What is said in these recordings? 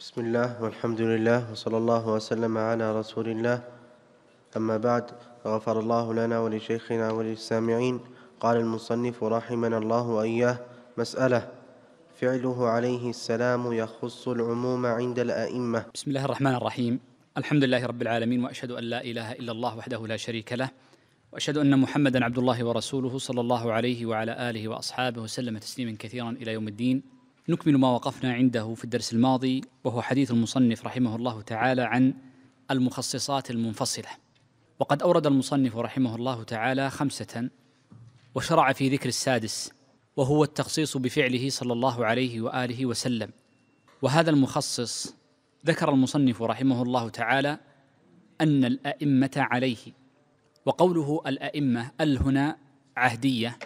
بسم الله والحمد لله وصلى الله وسلم على رسول الله أما بعد غفر الله لنا ولشيخنا وللسامعين قال المصنف رحمنا الله وإياه مسألة فعله عليه السلام يخص العموم عند الأئمة بسم الله الرحمن الرحيم الحمد لله رب العالمين وأشهد أن لا إله إلا الله وحده لا شريك له وأشهد أن محمدا عبد الله ورسوله صلى الله عليه وعلى آله وأصحابه وسلم تسليما كثيرا إلى يوم الدين نكمل ما وقفنا عنده في الدرس الماضي وهو حديث المصنف رحمه الله تعالى عن المخصصات المنفصله وقد اورد المصنف رحمه الله تعالى خمسه وشرع في ذكر السادس وهو التخصيص بفعله صلى الله عليه واله وسلم وهذا المخصص ذكر المصنف رحمه الله تعالى ان الائمه عليه وقوله الائمه ال هنا عهديه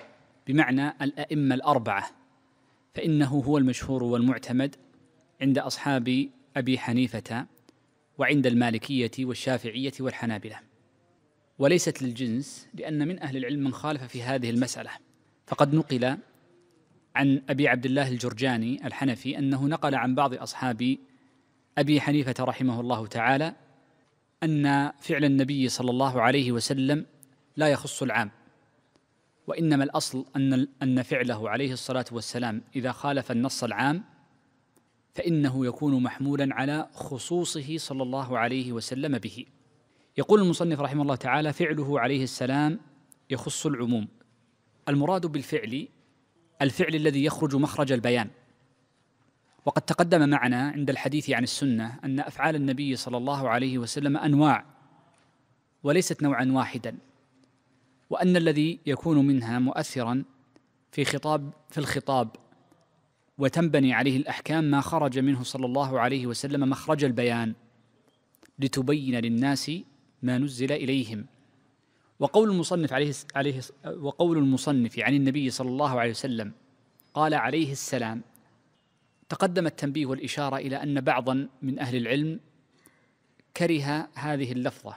بمعنى الائمه الاربعه فإنه هو المشهور والمعتمد عند أصحاب أبي حنيفة وعند المالكية والشافعية والحنابلة وليست للجنس لأن من أهل العلم من خالف في هذه المسألة فقد نقل عن أبي عبد الله الجرجاني الحنفي أنه نقل عن بعض أصحاب أبي حنيفة رحمه الله تعالى أن فعل النبي صلى الله عليه وسلم لا يخص العام وإنما الأصل أن أن فعله عليه الصلاة والسلام إذا خالف النص العام فإنه يكون محمولا على خصوصه صلى الله عليه وسلم به يقول المصنف رحمه الله تعالى فعله عليه السلام يخص العموم المراد بالفعل الفعل الذي يخرج مخرج البيان وقد تقدم معنا عند الحديث عن السنه ان افعال النبي صلى الله عليه وسلم انواع وليست نوعا واحدا وأن الذي يكون منها مؤثرا في خطاب في الخطاب وتنبني عليه الأحكام ما خرج منه صلى الله عليه وسلم مخرج البيان لتبين للناس ما نزل إليهم وقول المصنف عليه عليه وقول المصنف عن النبي صلى الله عليه وسلم قال عليه السلام تقدم التنبيه والإشارة إلى أن بعضا من أهل العلم كره هذه اللفظة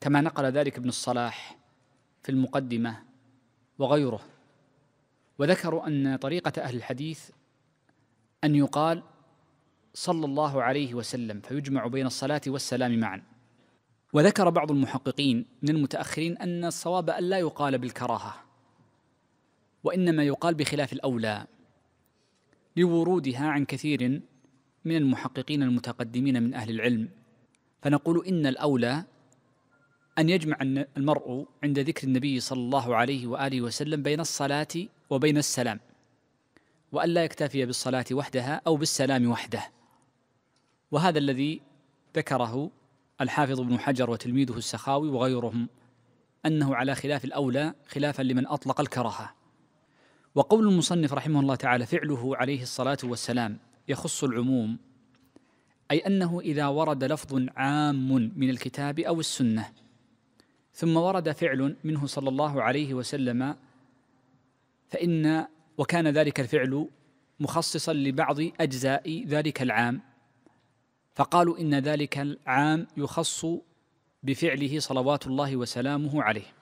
كما نقل ذلك ابن الصلاح في المقدمة وغيره وذكروا أن طريقة أهل الحديث أن يقال صلى الله عليه وسلم فيجمع بين الصلاة والسلام معا وذكر بعض المحققين من المتأخرين أن الصواب أن لا يقال بالكراهة وإنما يقال بخلاف الأولى لورودها عن كثير من المحققين المتقدمين من أهل العلم فنقول إن الأولى أن يجمع المرء عند ذكر النبي صلى الله عليه وآله وسلم بين الصلاة وبين السلام وأن لا يكتفي بالصلاة وحدها أو بالسلام وحده وهذا الذي ذكره الحافظ ابن حجر وتلميذه السخاوي وغيرهم أنه على خلاف الأولى خلافا لمن أطلق الكراهة وقول المصنف رحمه الله تعالى فعله عليه الصلاة والسلام يخص العموم أي أنه إذا ورد لفظ عام من الكتاب أو السنة ثم ورد فعل منه صلى الله عليه وسلم فإن وكان ذلك الفعل مخصصا لبعض أجزاء ذلك العام فقالوا إن ذلك العام يخص بفعله صلوات الله وسلامه عليه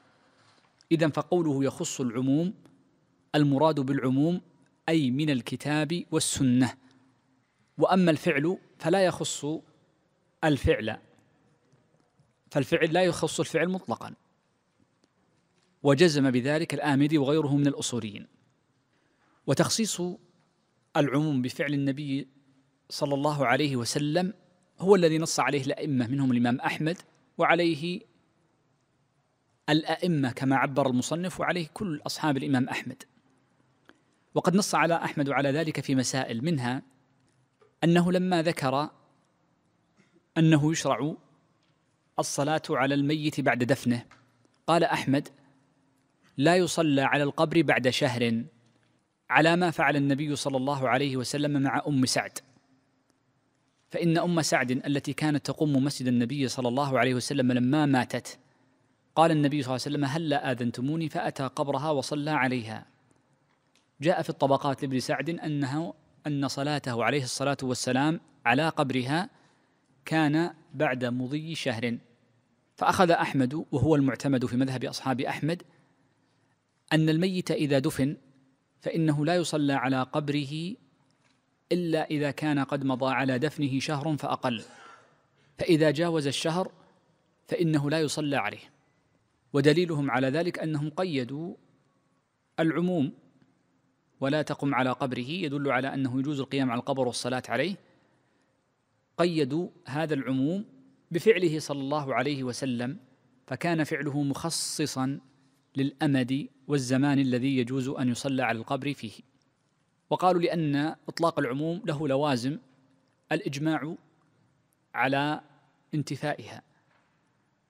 إذا فقوله يخص العموم المراد بالعموم أي من الكتاب والسنة وأما الفعل فلا يخص الفعل فالفعل لا يخص الفعل مطلقا وجزم بذلك الآمدي وغيره من الأصوليين وتخصيص العموم بفعل النبي صلى الله عليه وسلم هو الذي نص عليه الأئمة منهم الإمام أحمد وعليه الأئمة كما عبر المصنف وعليه كل أصحاب الإمام أحمد وقد نص على أحمد على ذلك في مسائل منها أنه لما ذكر أنه يشرع الصلاة على الميت بعد دفنه قال أحمد لا يصلى على القبر بعد شهر على ما فعل النبي صلى الله عليه وسلم مع أم سعد فإن أم سعد التي كانت تقوم مسجد النبي صلى الله عليه وسلم لما ماتت قال النبي صلى الله عليه وسلم هلا لا آذنتموني فأتى قبرها وصلى عليها جاء في الطبقات لابن سعد أنه أن صلاته عليه الصلاة والسلام على قبرها كان بعد مضي شهر فأخذ أحمد وهو المعتمد في مذهب أصحاب أحمد أن الميت إذا دفن فإنه لا يصلى على قبره إلا إذا كان قد مضى على دفنه شهر فأقل فإذا جاوز الشهر فإنه لا يصلى عليه ودليلهم على ذلك أنهم قيدوا العموم ولا تقم على قبره يدل على أنه يجوز القيام على القبر والصلاة عليه قيدوا هذا العموم بفعله صلى الله عليه وسلم فكان فعله مخصصا للامد والزمان الذي يجوز ان يصلى على القبر فيه وقالوا لان اطلاق العموم له لوازم الاجماع على انتفائها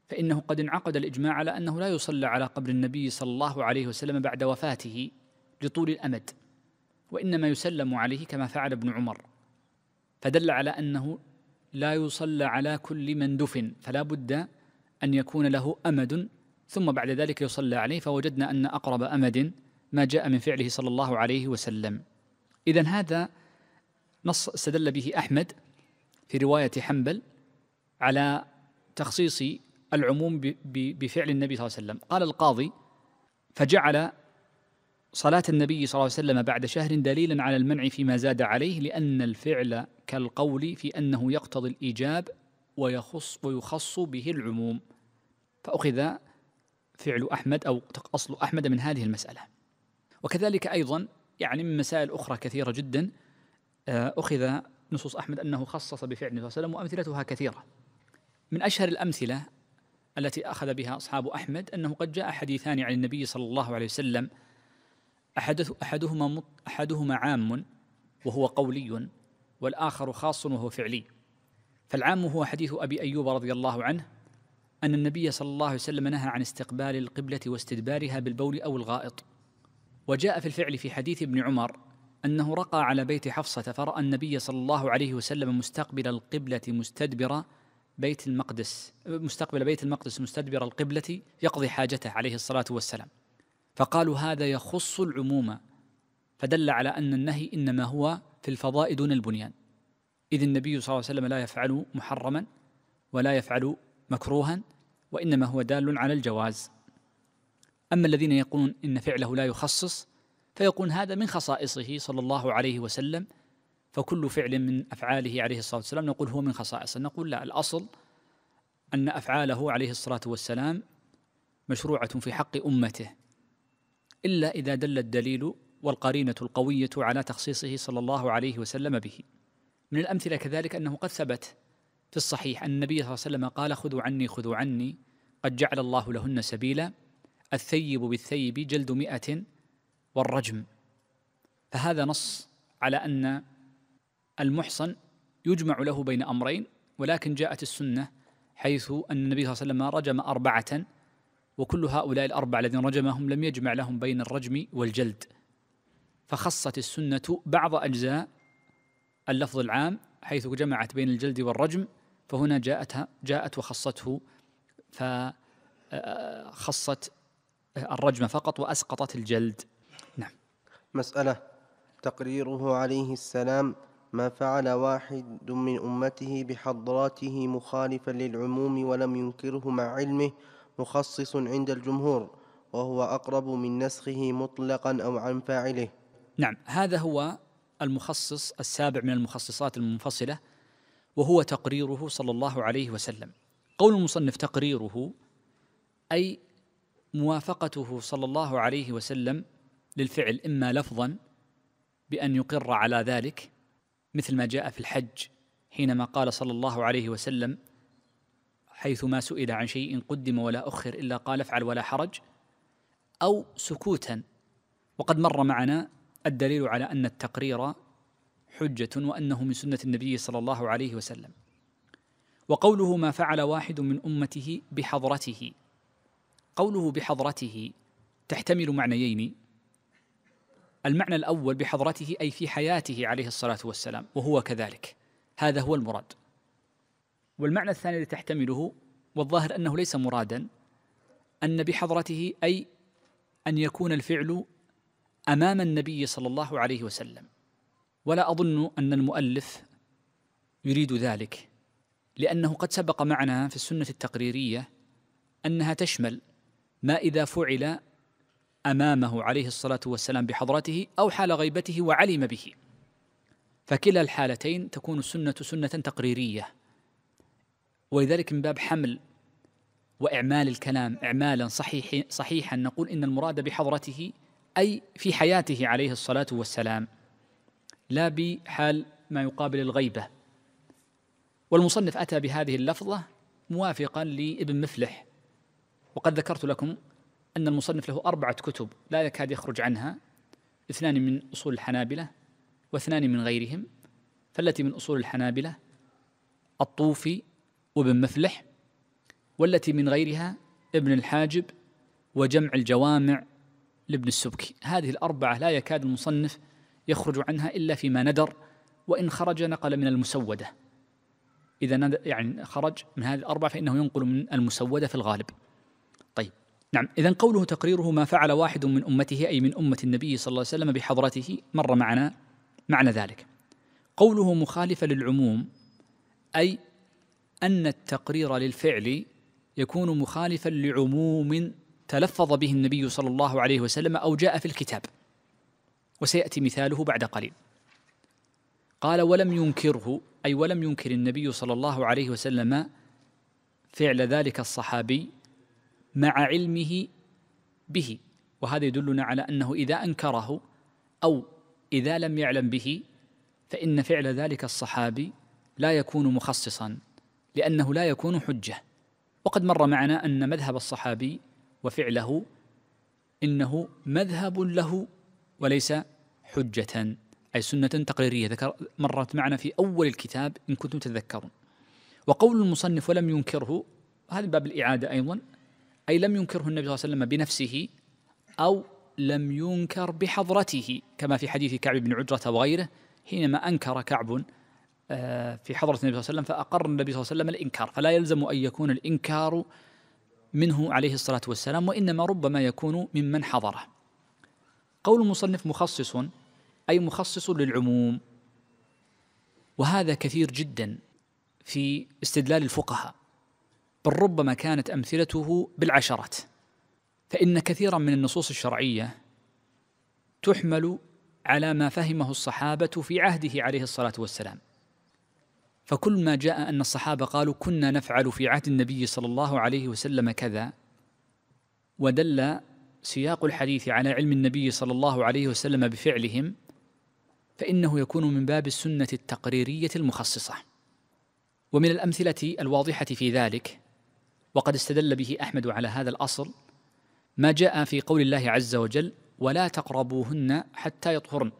فانه قد انعقد الاجماع على انه لا يصلى على قبر النبي صلى الله عليه وسلم بعد وفاته لطول الامد وانما يسلم عليه كما فعل ابن عمر فدل على انه لا يصلى على كل من دفن فلا بد أن يكون له أمد ثم بعد ذلك يصلى عليه فوجدنا أن أقرب أمد ما جاء من فعله صلى الله عليه وسلم إذا هذا نص استدل به أحمد في رواية حنبل على تخصيص العموم بفعل النبي صلى الله عليه وسلم قال القاضي فجعل صلاة النبي صلى الله عليه وسلم بعد شهر دليلا على المنع فيما زاد عليه لأن الفعل كالقول في أنه يقتضي الإيجاب ويخص ويخص به العموم فأخذ فعل أحمد أو أصل أحمد من هذه المسألة وكذلك أيضا يعني من مسائل أخرى كثيرة جدا آه، أخذ نصوص أحمد أنه خصص بفعل صلى الله عليه وسلم وأمثلتها كثيرة من أشهر الأمثلة التي أخذ بها أصحاب أحمد أنه قد جاء حديثان عن النبي صلى الله عليه وسلم أحدهما أحدهما عام وهو قولي والآخر خاص وهو فعلي فالعام هو حديث أبي أيوب رضي الله عنه أن النبي صلى الله عليه وسلم نهى عن استقبال القبلة واستدبارها بالبول أو الغائط وجاء في الفعل في حديث ابن عمر أنه رقى على بيت حفصة فرأى النبي صلى الله عليه وسلم مستقبل القبلة مستدبر بيت المقدس مستقبل بيت المقدس مستدبر القبلة يقضي حاجته عليه الصلاة والسلام فقالوا هذا يخص العموم فدل على أن النهي إنما هو في الفضاء دون البنيان إذ النبي صلى الله عليه وسلم لا يفعل محرما ولا يفعل مكروها وإنما هو دال على الجواز أما الذين يقولون إن فعله لا يخصص فيقول هذا من خصائصه صلى الله عليه وسلم فكل فعل من أفعاله عليه الصلاة والسلام نقول هو من خصائصه نقول لا الأصل أن أفعاله عليه الصلاة والسلام مشروعة في حق أمته إلا إذا دل الدليل والقرينة القوية على تخصيصه صلى الله عليه وسلم به من الأمثلة كذلك أنه قد ثبت في الصحيح أن النبي صلى الله عليه وسلم قال خذوا عني خذوا عني قد جعل الله لهن سبيلا الثيب بالثيب جلد مئة والرجم فهذا نص على أن المحصن يجمع له بين أمرين ولكن جاءت السنة حيث أن النبي صلى الله عليه وسلم رجم أربعة وكل هؤلاء الأربعة الذين رجمهم لم يجمع لهم بين الرجم والجلد فخصت السنة بعض أجزاء اللفظ العام حيث جمعت بين الجلد والرجم فهنا جاءتها جاءت وخصته فخصت آه، الرجم فقط وأسقطت الجلد نعم مسألة تقريره عليه السلام ما فعل واحد من أمته بحضراته مخالفا للعموم ولم ينكره مع علمه مخصص عند الجمهور وهو أقرب من نسخه مطلقا أو عن فاعله نعم هذا هو المخصص السابع من المخصصات المنفصله وهو تقريره صلى الله عليه وسلم قول المصنف تقريره اي موافقته صلى الله عليه وسلم للفعل اما لفظا بان يقر على ذلك مثل ما جاء في الحج حينما قال صلى الله عليه وسلم حيث ما سئل عن شيء قدم ولا اخر الا قال افعل ولا حرج او سكوتا وقد مر معنا الدليل على أن التقرير حجة وأنه من سنة النبي صلى الله عليه وسلم وقوله ما فعل واحد من أمته بحضرته قوله بحضرته تحتمل معنيين المعنى الأول بحضرته أي في حياته عليه الصلاة والسلام وهو كذلك هذا هو المراد والمعنى الثاني الذي تحتمله والظاهر أنه ليس مرادا أن بحضرته أي أن يكون الفعل امام النبي صلى الله عليه وسلم ولا اظن ان المؤلف يريد ذلك لانه قد سبق معنا في السنه التقريريه انها تشمل ما اذا فعل امامه عليه الصلاه والسلام بحضرته او حال غيبته وعلم به فكلا الحالتين تكون السنه سنه تقريريه ولذلك من باب حمل واعمال الكلام اعمالا صحيح صحيحا نقول ان المراد بحضرته اي في حياته عليه الصلاه والسلام لا بحال ما يقابل الغيبه والمصنف اتى بهذه اللفظه موافقا لابن مفلح وقد ذكرت لكم ان المصنف له اربعه كتب لا يكاد يخرج عنها اثنان من اصول الحنابله واثنان من غيرهم فالتي من اصول الحنابله الطوفي وابن مفلح والتي من غيرها ابن الحاجب وجمع الجوامع لابن السبكي هذه الأربعة لا يكاد المصنف يخرج عنها إلا فيما ندر وإن خرج نقل من المسودة إذا يعني خرج من هذه الأربعة فإنه ينقل من المسودة في الغالب طيب نعم إذا قوله تقريره ما فعل واحد من أمته أي من أمة النبي صلى الله عليه وسلم بحضرته مر معنا معنى ذلك قوله مخالفة للعموم أي أن التقرير للفعل يكون مخالفا لعموم تلفظ به النبي صلى الله عليه وسلم او جاء في الكتاب وسياتي مثاله بعد قليل قال ولم ينكره اي ولم ينكر النبي صلى الله عليه وسلم فعل ذلك الصحابي مع علمه به وهذا يدلنا على انه اذا انكره او اذا لم يعلم به فان فعل ذلك الصحابي لا يكون مخصصا لانه لا يكون حجه وقد مر معنا ان مذهب الصحابي وفعله إنه مذهب له وليس حجة أي سنة تقريرية ذكر مرت معنا في أول الكتاب إن كنتم تتذكرون وقول المصنف ولم ينكره هذا باب الإعادة أيضا أي لم ينكره النبي صلى الله عليه وسلم بنفسه أو لم ينكر بحضرته كما في حديث كعب بن عجرة وغيره حينما أنكر كعب آه، في حضرة النبي صلى الله عليه وسلم فأقر النبي صلى الله عليه وسلم الإنكار فلا يلزم أن يكون الإنكار منه عليه الصلاة والسلام وإنما ربما يكون ممن حضره قول المصنف مخصص أي مخصص للعموم وهذا كثير جدا في استدلال الفقهاء بل ربما كانت أمثلته بالعشرات فإن كثيرا من النصوص الشرعية تحمل على ما فهمه الصحابة في عهده عليه الصلاة والسلام فكل ما جاء أن الصحابة قالوا كنا نفعل في عهد النبي صلى الله عليه وسلم كذا ودل سياق الحديث على علم النبي صلى الله عليه وسلم بفعلهم فإنه يكون من باب السنة التقريرية المخصصة ومن الأمثلة الواضحة في ذلك وقد استدل به أحمد على هذا الأصل ما جاء في قول الله عز وجل ولا تقربوهن حتى يطهرن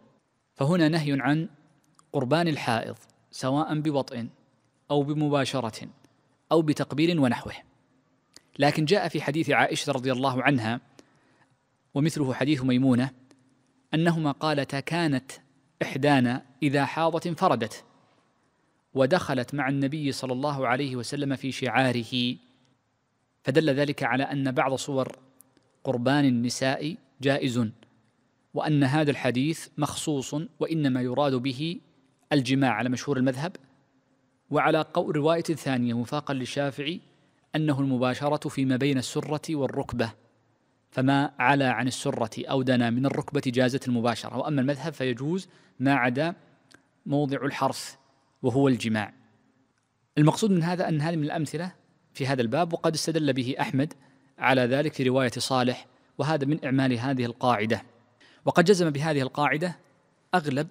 فهنا نهي عن قربان الحائض سواء بوطء او بمباشره او بتقبيل ونحوه لكن جاء في حديث عائشه رضي الله عنها ومثله حديث ميمونه انهما قالتا كانت احدانا اذا حاضت انفردت ودخلت مع النبي صلى الله عليه وسلم في شعاره فدل ذلك على ان بعض صور قربان النساء جائز وان هذا الحديث مخصوص وانما يراد به الجماع على مشهور المذهب وعلى قول رواية ثانية وفاقا للشافعي أنه المباشرة فيما بين السرة والركبة فما علا عن السرة أو دنا من الركبة جازت المباشرة وأما المذهب فيجوز ما عدا موضع الحرث وهو الجماع المقصود من هذا أن هذه من الأمثلة في هذا الباب وقد استدل به أحمد على ذلك في رواية صالح وهذا من إعمال هذه القاعدة وقد جزم بهذه القاعدة أغلب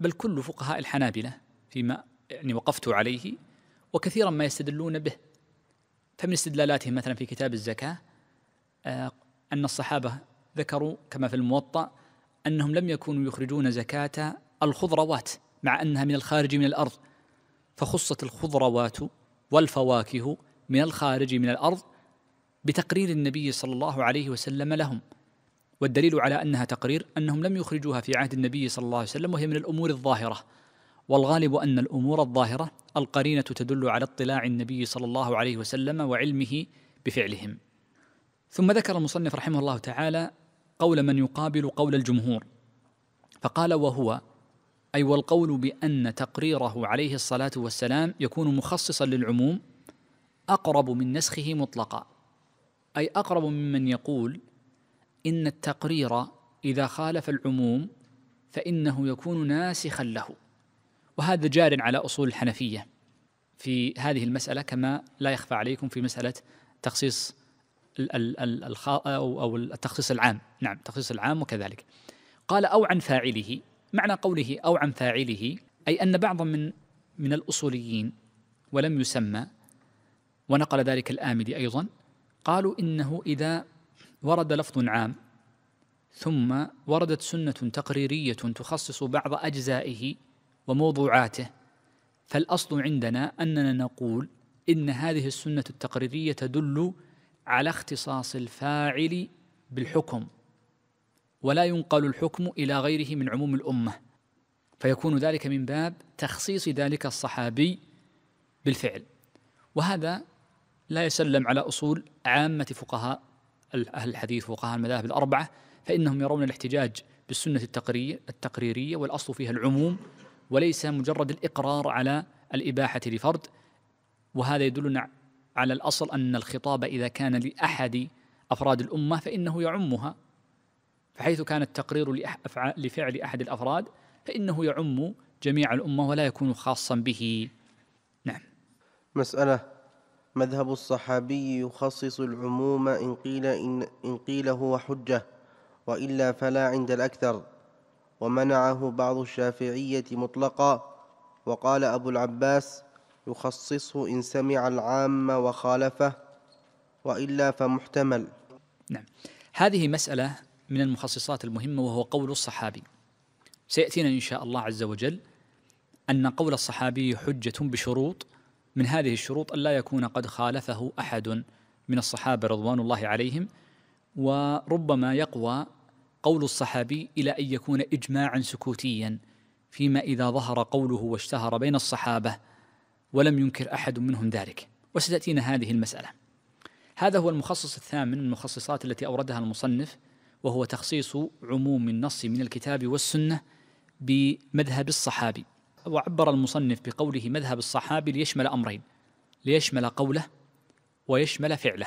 بل كل فقهاء الحنابلة فيما يعني وقفت عليه وكثيرا ما يستدلون به فمن استدلالاتهم مثلا في كتاب الزكاة آه، أن الصحابة ذكروا كما في الموطأ أنهم لم يكونوا يخرجون زكاة الخضروات مع أنها من الخارج من الأرض فخصت الخضروات والفواكه من الخارج من الأرض بتقرير النبي صلى الله عليه وسلم لهم والدليل على أنها تقرير أنهم لم يخرجوها في عهد النبي صلى الله عليه وسلم وهي من الأمور الظاهرة والغالب أن الأمور الظاهرة القرينة تدل على اطلاع النبي صلى الله عليه وسلم وعلمه بفعلهم ثم ذكر المصنف رحمه الله تعالى قول من يقابل قول الجمهور فقال وهو أي والقول بأن تقريره عليه الصلاة والسلام يكون مخصصا للعموم أقرب من نسخه مطلقا أي أقرب ممن يقول إن التقرير إذا خالف العموم فإنه يكون ناسخا له وهذا جار على أصول الحنفية في هذه المسألة كما لا يخفى عليكم في مسألة تخصيص أو التخصيص العام نعم تخصيص العام وكذلك قال أو عن فاعله معنى قوله أو عن فاعله أي أن بعضا من من الأصوليين ولم يسمى ونقل ذلك الآمدي أيضا قالوا إنه إذا ورد لفظ عام ثم وردت سنة تقريرية تخصص بعض أجزائه وموضوعاته فالأصل عندنا أننا نقول إن هذه السنة التقريرية تدل على اختصاص الفاعل بالحكم ولا ينقل الحكم إلى غيره من عموم الأمة فيكون ذلك من باب تخصيص ذلك الصحابي بالفعل وهذا لا يسلم على أصول عامة فقهاء أهل الحديث فقهاء المذاهب الأربعة فإنهم يرون الاحتجاج بالسنة التقريرية والأصل فيها العموم وليس مجرد الإقرار على الإباحة لفرد وهذا يدلنا على الأصل أن الخطاب إذا كان لأحد أفراد الأمة فإنه يعمها فحيث كان التقرير لفعل أحد الأفراد فإنه يعم جميع الأمة ولا يكون خاصا به نعم مسألة مذهب الصحابي يخصص العموم إن قيل, إن, إن قيل هو حجة وإلا فلا عند الأكثر ومنعه بعض الشافعية مطلقا وقال أبو العباس يخصصه إن سمع العام وخالفه وإلا فمحتمل نعم هذه مسألة من المخصصات المهمة وهو قول الصحابي سيأتينا إن شاء الله عز وجل أن قول الصحابي حجة بشروط من هذه الشروط ألا يكون قد خالفه أحد من الصحابة رضوان الله عليهم وربما يقوى قول الصحابي إلى أن يكون إجماعا سكوتيا فيما إذا ظهر قوله واشتهر بين الصحابة ولم ينكر أحد منهم ذلك وستأتينا هذه المسألة هذا هو المخصص الثامن من المخصصات التي أوردها المصنف وهو تخصيص عموم النص من الكتاب والسنة بمذهب الصحابي وعبر المصنف بقوله مذهب الصحابي ليشمل امرين ليشمل قوله ويشمل فعله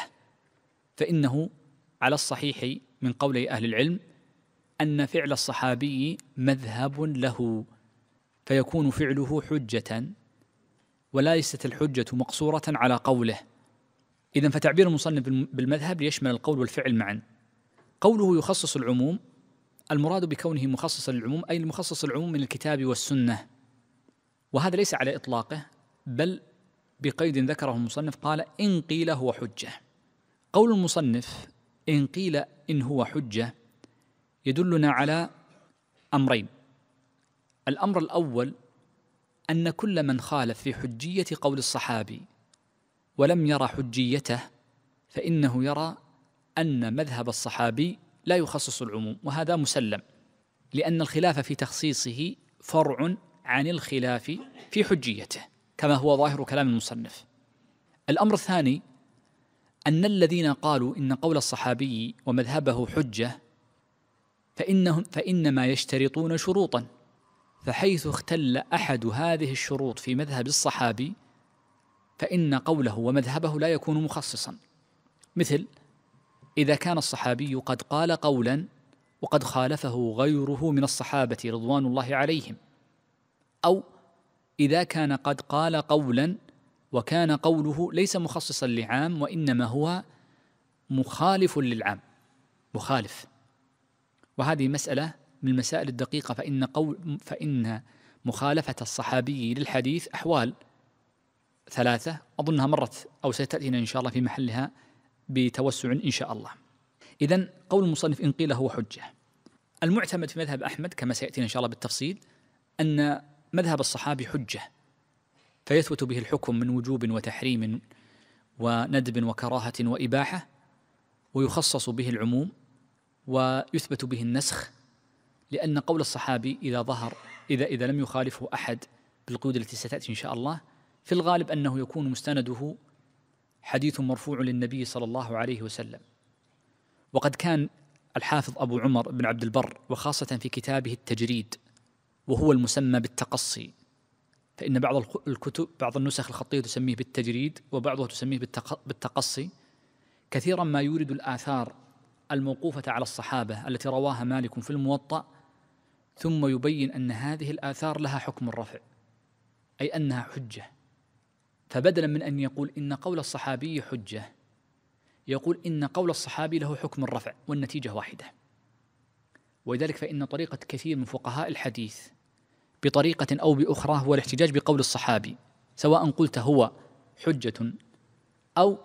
فانه على الصحيح من قولي اهل العلم ان فعل الصحابي مذهب له فيكون فعله حجه وليست الحجه مقصوره على قوله اذا فتعبير المصنف بالمذهب ليشمل القول والفعل معا قوله يخصص العموم المراد بكونه مخصصا للعموم اي المخصص العموم من الكتاب والسنه وهذا ليس على إطلاقه بل بقيد ذكره المصنف قال إن قيل هو حجة قول المصنف إن قيل إن هو حجة يدلنا على أمرين الأمر الأول أن كل من خالف في حجية قول الصحابي ولم يرى حجيته فإنه يرى أن مذهب الصحابي لا يخصص العموم وهذا مسلم لأن الخلاف في تخصيصه فرع عن الخلاف في حجيته كما هو ظاهر كلام المصنف الأمر الثاني أن الذين قالوا إن قول الصحابي ومذهبه حجة فإنهم فإنما يشترطون شروطا فحيث اختل أحد هذه الشروط في مذهب الصحابي فإن قوله ومذهبه لا يكون مخصصا مثل إذا كان الصحابي قد قال قولا وقد خالفه غيره من الصحابة رضوان الله عليهم أو إذا كان قد قال قولا وكان قوله ليس مخصصا لعام وإنما هو مخالف للعام مخالف وهذه مسألة من المسائل الدقيقة فإن قول فإن مخالفة الصحابي للحديث أحوال ثلاثة أظنها مرت أو ستأتينا إن شاء الله في محلها بتوسع إن شاء الله إذا قول المصنف إن قيل هو حجة المعتمد في مذهب أحمد كما سيأتينا إن شاء الله بالتفصيل أن مذهب الصحابي حجه فيثبت به الحكم من وجوب وتحريم وندب وكراهه واباحه ويخصص به العموم ويثبت به النسخ لأن قول الصحابي إذا ظهر إذا إذا لم يخالفه أحد بالقيود التي ستأتي إن شاء الله في الغالب أنه يكون مستنده حديث مرفوع للنبي صلى الله عليه وسلم وقد كان الحافظ أبو عمر بن عبد البر وخاصة في كتابه التجريد وهو المسمى بالتقصي فإن بعض الكتب بعض النسخ الخطية تسميه بالتجريد وبعضها تسميه بالتقصي كثيرا ما يورد الآثار الموقوفة على الصحابة التي رواها مالك في الموطأ ثم يبين أن هذه الآثار لها حكم الرفع أي أنها حجة فبدلا من أن يقول إن قول الصحابي حجة يقول إن قول الصحابي له حكم الرفع والنتيجة واحدة ولذلك فإن طريقة كثير من فقهاء الحديث بطريقة أو بأخرى هو الاحتجاج بقول الصحابي سواء قلت هو حجة أو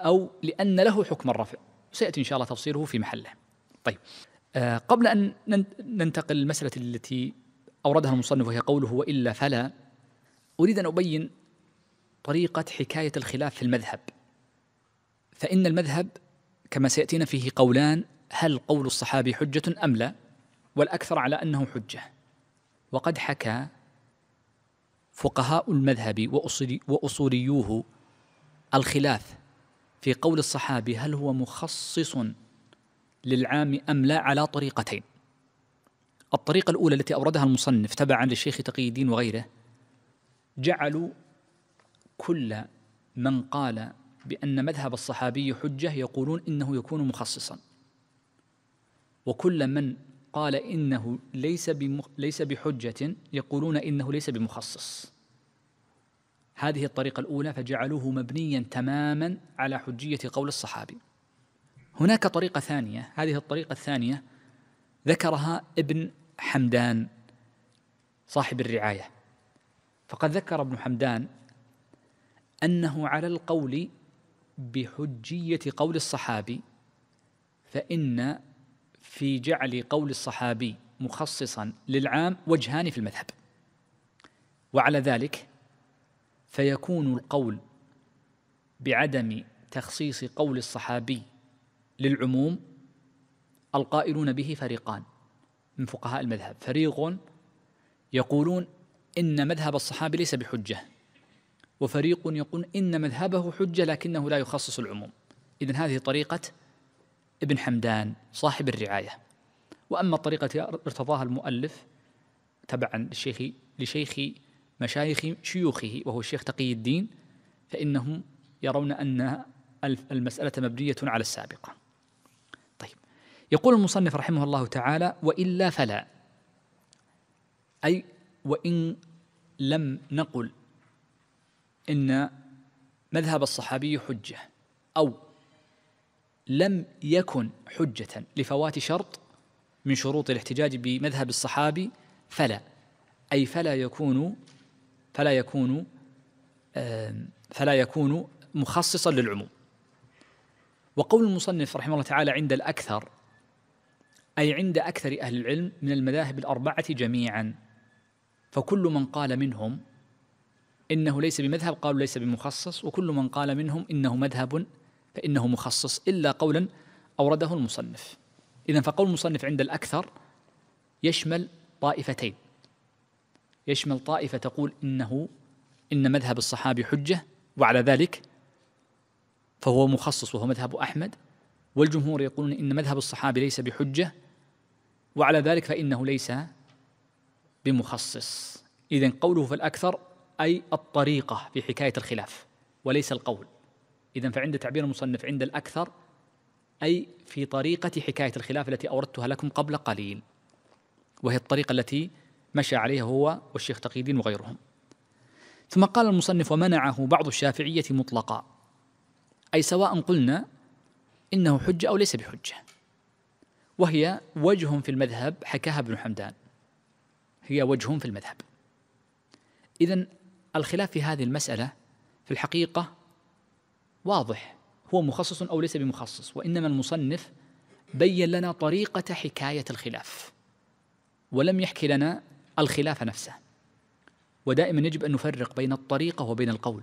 أو لأن له حكم الرفع سيأتي إن شاء الله تفصيله في محله طيب آه، قبل أن ننتقل المسألة التي أوردها المصنف وهي قوله وإلا فلا أريد أن أبين طريقة حكاية الخلاف في المذهب فإن المذهب كما سيأتينا فيه قولان هل قول الصحابي حجة أم لا والأكثر على أنه حجة وقد حكى فقهاء المذهب وأصوليوه الخلاف في قول الصحابي هل هو مخصص للعام أم لا على طريقتين الطريقة الأولى التي أوردها المصنف تبعا للشيخ تقي الدين وغيره جعلوا كل من قال بأن مذهب الصحابي حجة يقولون إنه يكون مخصصا وكل من قال إنه ليس بمخ ليس بحجة يقولون إنه ليس بمخصص هذه الطريقة الأولى فجعلوه مبنيا تماما على حجية قول الصحابي هناك طريقة ثانية هذه الطريقة الثانية ذكرها ابن حمدان صاحب الرعاية فقد ذكر ابن حمدان أنه على القول بحجية قول الصحابي فإن في جعل قول الصحابي مخصصا للعام وجهان في المذهب وعلى ذلك فيكون القول بعدم تخصيص قول الصحابي للعموم القائلون به فريقان من فقهاء المذهب فريق يقولون ان مذهب الصحابي ليس بحجه وفريق يقول ان مذهبه حجه لكنه لا يخصص العموم اذا هذه طريقه ابن حمدان صاحب الرعاية وأما الطريقة ارتضاها المؤلف تبعا للشيخ لشيخ مشايخ شيوخه وهو الشيخ تقي الدين فإنهم يرون أن المسألة مبنية على السابقة طيب يقول المصنف رحمه الله تعالى وإلا فلا أي وإن لم نقل إن مذهب الصحابي حجة أو لم يكن حجة لفوات شرط من شروط الاحتجاج بمذهب الصحابي فلا أي فلا يكون فلا يكون فلا يكون مخصصا للعموم وقول المصنف رحمه الله تعالى عند الأكثر أي عند أكثر أهل العلم من المذاهب الأربعة جميعا فكل من قال منهم إنه ليس بمذهب قالوا ليس بمخصص وكل من قال منهم إنه مذهب فإنه مخصص إلا قولا أورده المصنف إذا فقول المصنف عند الأكثر يشمل طائفتين يشمل طائفة تقول إنه إن مذهب الصحابي حجة وعلى ذلك فهو مخصص وهو مذهب أحمد والجمهور يقولون إن مذهب الصحابي ليس بحجة وعلى ذلك فإنه ليس بمخصص إذا قوله فالأكثر أي الطريقة في حكاية الخلاف وليس القول إذا فعند تعبير المصنف عند الأكثر أي في طريقة حكاية الخلاف التي أوردتها لكم قبل قليل وهي الطريقة التي مشى عليها هو والشيخ تقييدين وغيرهم ثم قال المصنف ومنعه بعض الشافعية مطلقا أي سواء قلنا إنه حجة أو ليس بحجة وهي وجه في المذهب حكاها ابن حمدان هي وجه في المذهب إذا الخلاف في هذه المسألة في الحقيقة واضح هو مخصص او ليس بمخصص وانما المصنف بين لنا طريقه حكايه الخلاف ولم يحكي لنا الخلاف نفسه ودائما يجب ان نفرق بين الطريقه وبين القول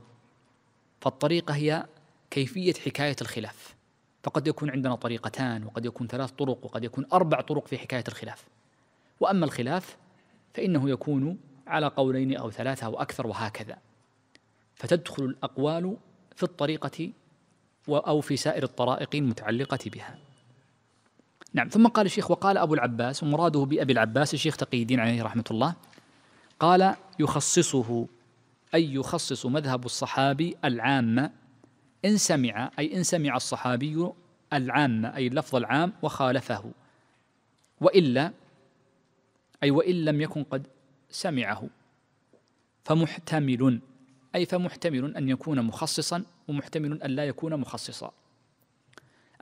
فالطريقه هي كيفيه حكايه الخلاف فقد يكون عندنا طريقتان وقد يكون ثلاث طرق وقد يكون اربع طرق في حكايه الخلاف واما الخلاف فانه يكون على قولين او ثلاثه او اكثر وهكذا فتدخل الاقوال في الطريقة أو في سائر الطرائق المتعلقة بها نعم ثم قال الشيخ وقال أبو العباس ومراده بأبي العباس الشيخ تقي الدين عليه رحمة الله قال يخصصه أي يخصص مذهب الصحابي العامة إن سمع أي إن سمع الصحابي العامة أي اللفظ العام وخالفه وإلا أي وإن لم يكن قد سمعه فمحتمل أي فمحتمل أن يكون مخصصا ومحتمل أن لا يكون مخصصا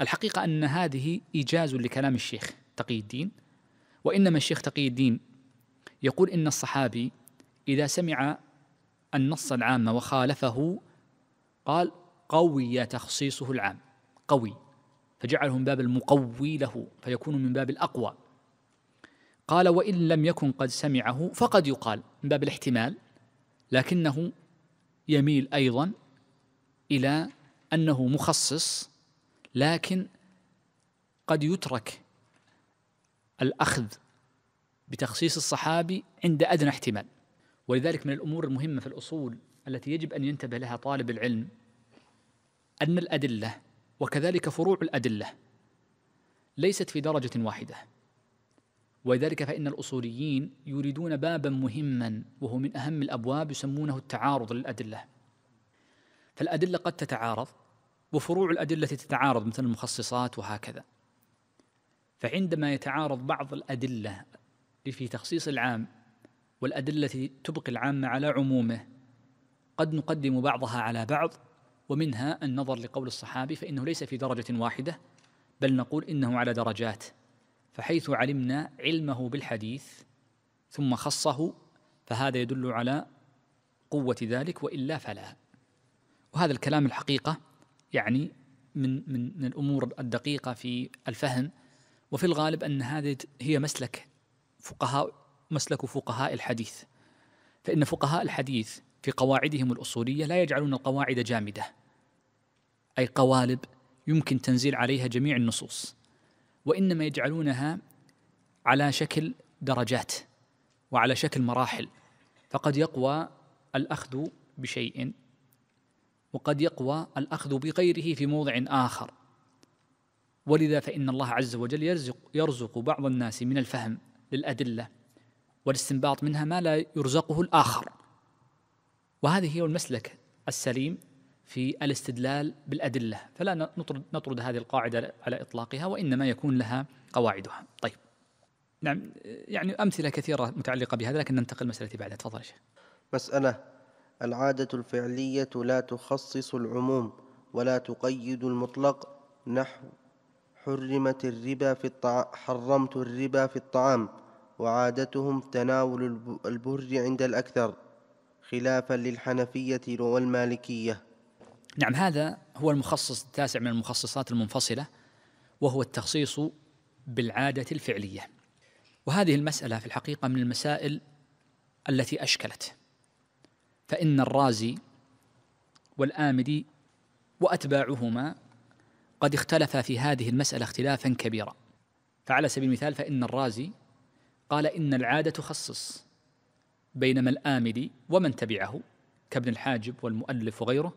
الحقيقة أن هذه إيجاز لكلام الشيخ تقي الدين وإنما الشيخ تقي الدين يقول إن الصحابي إذا سمع النص العام وخالفه قال قوي تخصيصه العام قوي فجعله من باب المقوي له فيكون من باب الأقوى قال وإن لم يكن قد سمعه فقد يقال من باب الاحتمال لكنه يميل ايضا الى انه مخصص لكن قد يترك الاخذ بتخصيص الصحابي عند ادنى احتمال ولذلك من الامور المهمه في الاصول التي يجب ان ينتبه لها طالب العلم ان الادله وكذلك فروع الادله ليست في درجه واحده ولذلك فإن الأصوليين يريدون بابا مهما وهو من أهم الأبواب يسمونه التعارض للأدلة فالأدلة قد تتعارض وفروع الأدلة تتعارض مثل المخصصات وهكذا فعندما يتعارض بعض الأدلة في تخصيص العام والأدلة التي تبقي العامة على عمومه قد نقدم بعضها على بعض ومنها النظر لقول الصحابي فإنه ليس في درجة واحدة بل نقول إنه على درجات فحيث علمنا علمه بالحديث ثم خصه فهذا يدل على قوة ذلك وإلا فلا وهذا الكلام الحقيقة يعني من من الأمور الدقيقة في الفهم وفي الغالب أن هذه هي مسلك فقهاء مسلك فقهاء الحديث فإن فقهاء الحديث في قواعدهم الأصولية لا يجعلون القواعد جامدة أي قوالب يمكن تنزيل عليها جميع النصوص وإنما يجعلونها على شكل درجات وعلى شكل مراحل فقد يقوى الأخذ بشيء وقد يقوى الأخذ بغيره في موضع آخر ولذا فإن الله عز وجل يرزق, يرزق بعض الناس من الفهم للأدلة والاستنباط منها ما لا يرزقه الآخر وهذه هي المسلك السليم في الاستدلال بالأدلة فلا نطرد, نطرد هذه القاعدة على إطلاقها وإنما يكون لها قواعدها طيب نعم يعني أمثلة كثيرة متعلقة بهذا لكن ننتقل مسألتي بعدها تفضل مسألة العادة الفعلية لا تخصص العموم ولا تقيد المطلق نحو حرمت الربا في الطع... حرمت الربا في الطعام وعادتهم تناول البر عند الأكثر خلافا للحنفية والمالكية نعم هذا هو المخصص التاسع من المخصصات المنفصلة وهو التخصيص بالعادة الفعلية وهذه المسألة في الحقيقة من المسائل التي أشكلت فإن الرازي والآمدي وأتباعهما قد اختلفا في هذه المسألة اختلافا كبيرا فعلى سبيل المثال فإن الرازي قال إن العادة تخصص بينما الآمدي ومن تبعه كابن الحاجب والمؤلف وغيره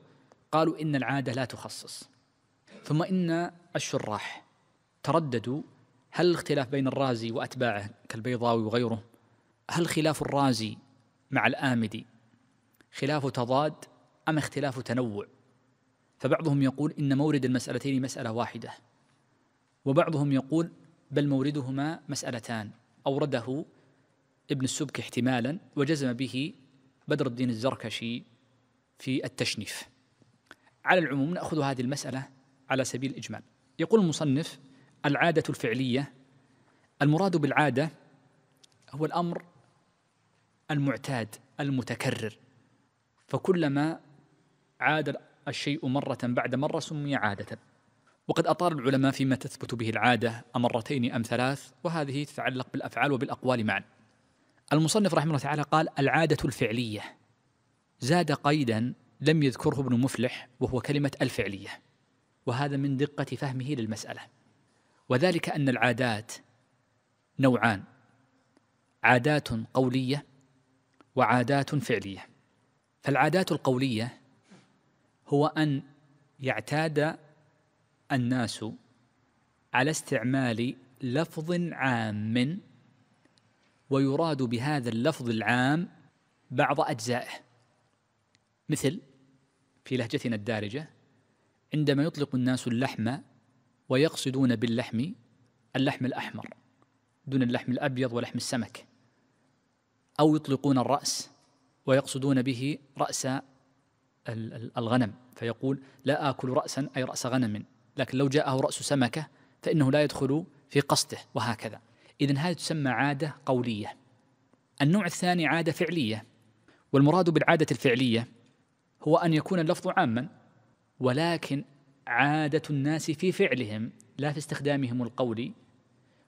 قالوا إن العادة لا تخصص ثم إن الشراح ترددوا هل الاختلاف بين الرازي وأتباعه كالبيضاوي وغيره هل خلاف الرازي مع الآمدي خلاف تضاد أم اختلاف تنوع فبعضهم يقول إن مورد المسألتين مسألة واحدة وبعضهم يقول بل موردهما مسألتان أورده ابن السبك احتمالا وجزم به بدر الدين الزركشي في التشنيف على العموم ناخذ هذه المساله على سبيل الاجمال يقول المصنف العاده الفعليه المراد بالعاده هو الامر المعتاد المتكرر فكلما عاد الشيء مره بعد مره سمي عاده وقد اطار العلماء فيما تثبت به العاده امرتين ام ثلاث وهذه تتعلق بالافعال وبالاقوال معا المصنف رحمه الله تعالى قال العاده الفعليه زاد قيدا لم يذكره ابن مفلح وهو كلمة الفعلية وهذا من دقة فهمه للمسألة وذلك أن العادات نوعان عادات قولية وعادات فعلية فالعادات القولية هو أن يعتاد الناس على استعمال لفظ عام ويراد بهذا اللفظ العام بعض أجزائه مثل في لهجتنا الدارجة عندما يطلق الناس اللحم ويقصدون باللحم اللحم الأحمر دون اللحم الأبيض ولحم السمك أو يطلقون الرأس ويقصدون به رأس الغنم فيقول لا آكل رأسا أي رأس غنم لكن لو جاءه رأس سمكة فإنه لا يدخل في قصده وهكذا إذن هذه تسمى عادة قولية النوع الثاني عادة فعلية والمراد بالعادة الفعلية هو أن يكون اللفظ عاما ولكن عادة الناس في فعلهم لا في استخدامهم القولي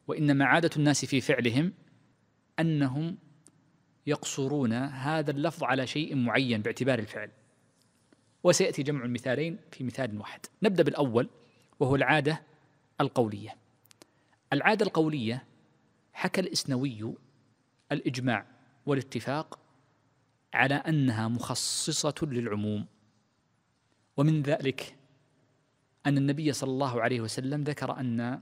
وإنما عادة الناس في فعلهم أنهم يقصرون هذا اللفظ على شيء معين باعتبار الفعل وسيأتي جمع المثالين في مثال واحد نبدأ بالأول وهو العادة القولية العادة القولية حكى الإسنوي الإجماع والاتفاق على أنها مخصصة للعموم ومن ذلك أن النبي صلى الله عليه وسلم ذكر أن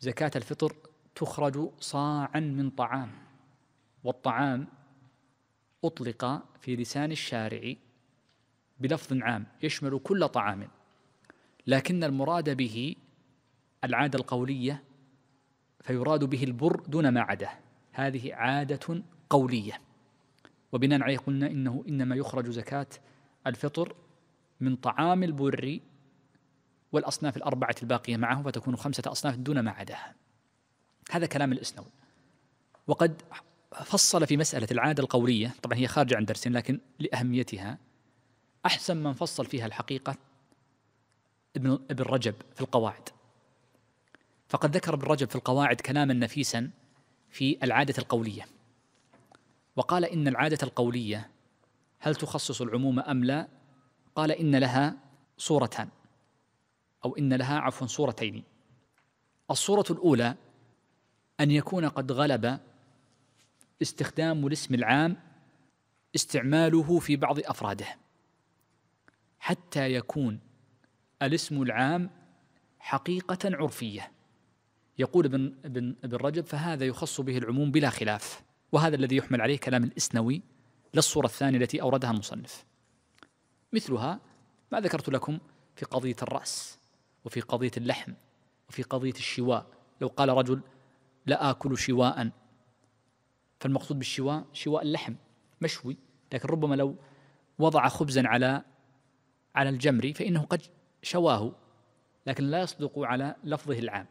زكاة الفطر تخرج صاعا من طعام والطعام أطلق في لسان الشارع بلفظ عام يشمل كل طعام لكن المراد به العادة القولية فيراد به البر دون ما عداه هذه عادة قولية وبناء عليه قلنا إنه إنما يخرج زكاة الفطر من طعام البر والأصناف الأربعة الباقية معه فتكون خمسة أصناف دون ما عداها هذا كلام الإسنوي وقد فصل في مسألة العادة القولية طبعا هي خارجة عن درسين لكن لأهميتها أحسن من فصل فيها الحقيقة ابن, ابن رجب في القواعد فقد ذكر ابن رجب في القواعد كلاما نفيسا في العادة القولية وقال إن العادة القولية هل تخصص العموم أم لا قال إن لها صورتان أو إن لها عفوا صورتين الصورة الأولى أن يكون قد غلب استخدام الاسم العام استعماله في بعض أفراده حتى يكون الاسم العام حقيقة عرفية يقول ابن, ابن, ابن رجب فهذا يخص به العموم بلا خلاف وهذا الذي يحمل عليه كلام الإسنوي للصورة الثانية التي أوردها المصنف مثلها ما ذكرت لكم في قضية الرأس وفي قضية اللحم وفي قضية الشواء لو قال رجل لا آكل شواء فالمقصود بالشواء شواء اللحم مشوي لكن ربما لو وضع خبزا على على الجمر فإنه قد شواه لكن لا يصدق على لفظه العام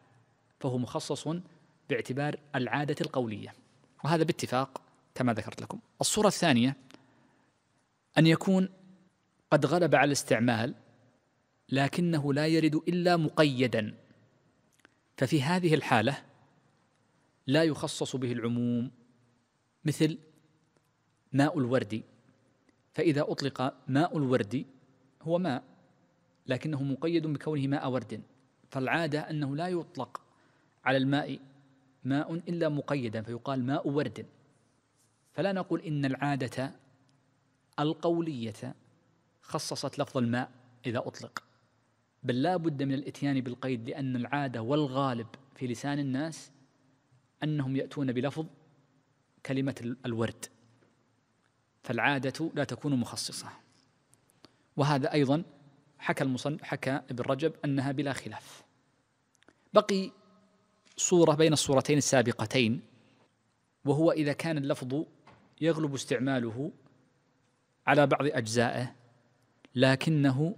فهو مخصص باعتبار العادة القولية وهذا باتفاق كما ذكرت لكم الصورة الثانية أن يكون قد غلب على الاستعمال لكنه لا يرد إلا مقيدا ففي هذه الحالة لا يخصص به العموم مثل ماء الوردي فإذا أطلق ماء الوردي هو ماء لكنه مقيد بكونه ماء ورد فالعادة أنه لا يطلق على الماء ماء إلا مقيدا فيقال ماء ورد فلا نقول إن العادة القولية خصصت لفظ الماء إذا أطلق بل لا بد من الاتيان بالقيد لأن العادة والغالب في لسان الناس أنهم يأتون بلفظ كلمة الورد فالعادة لا تكون مخصصة وهذا أيضا حكى المصنف حكى ابن رجب أنها بلا خلاف بقي صورة بين الصورتين السابقتين وهو إذا كان اللفظ يغلب استعماله على بعض أجزائه لكنه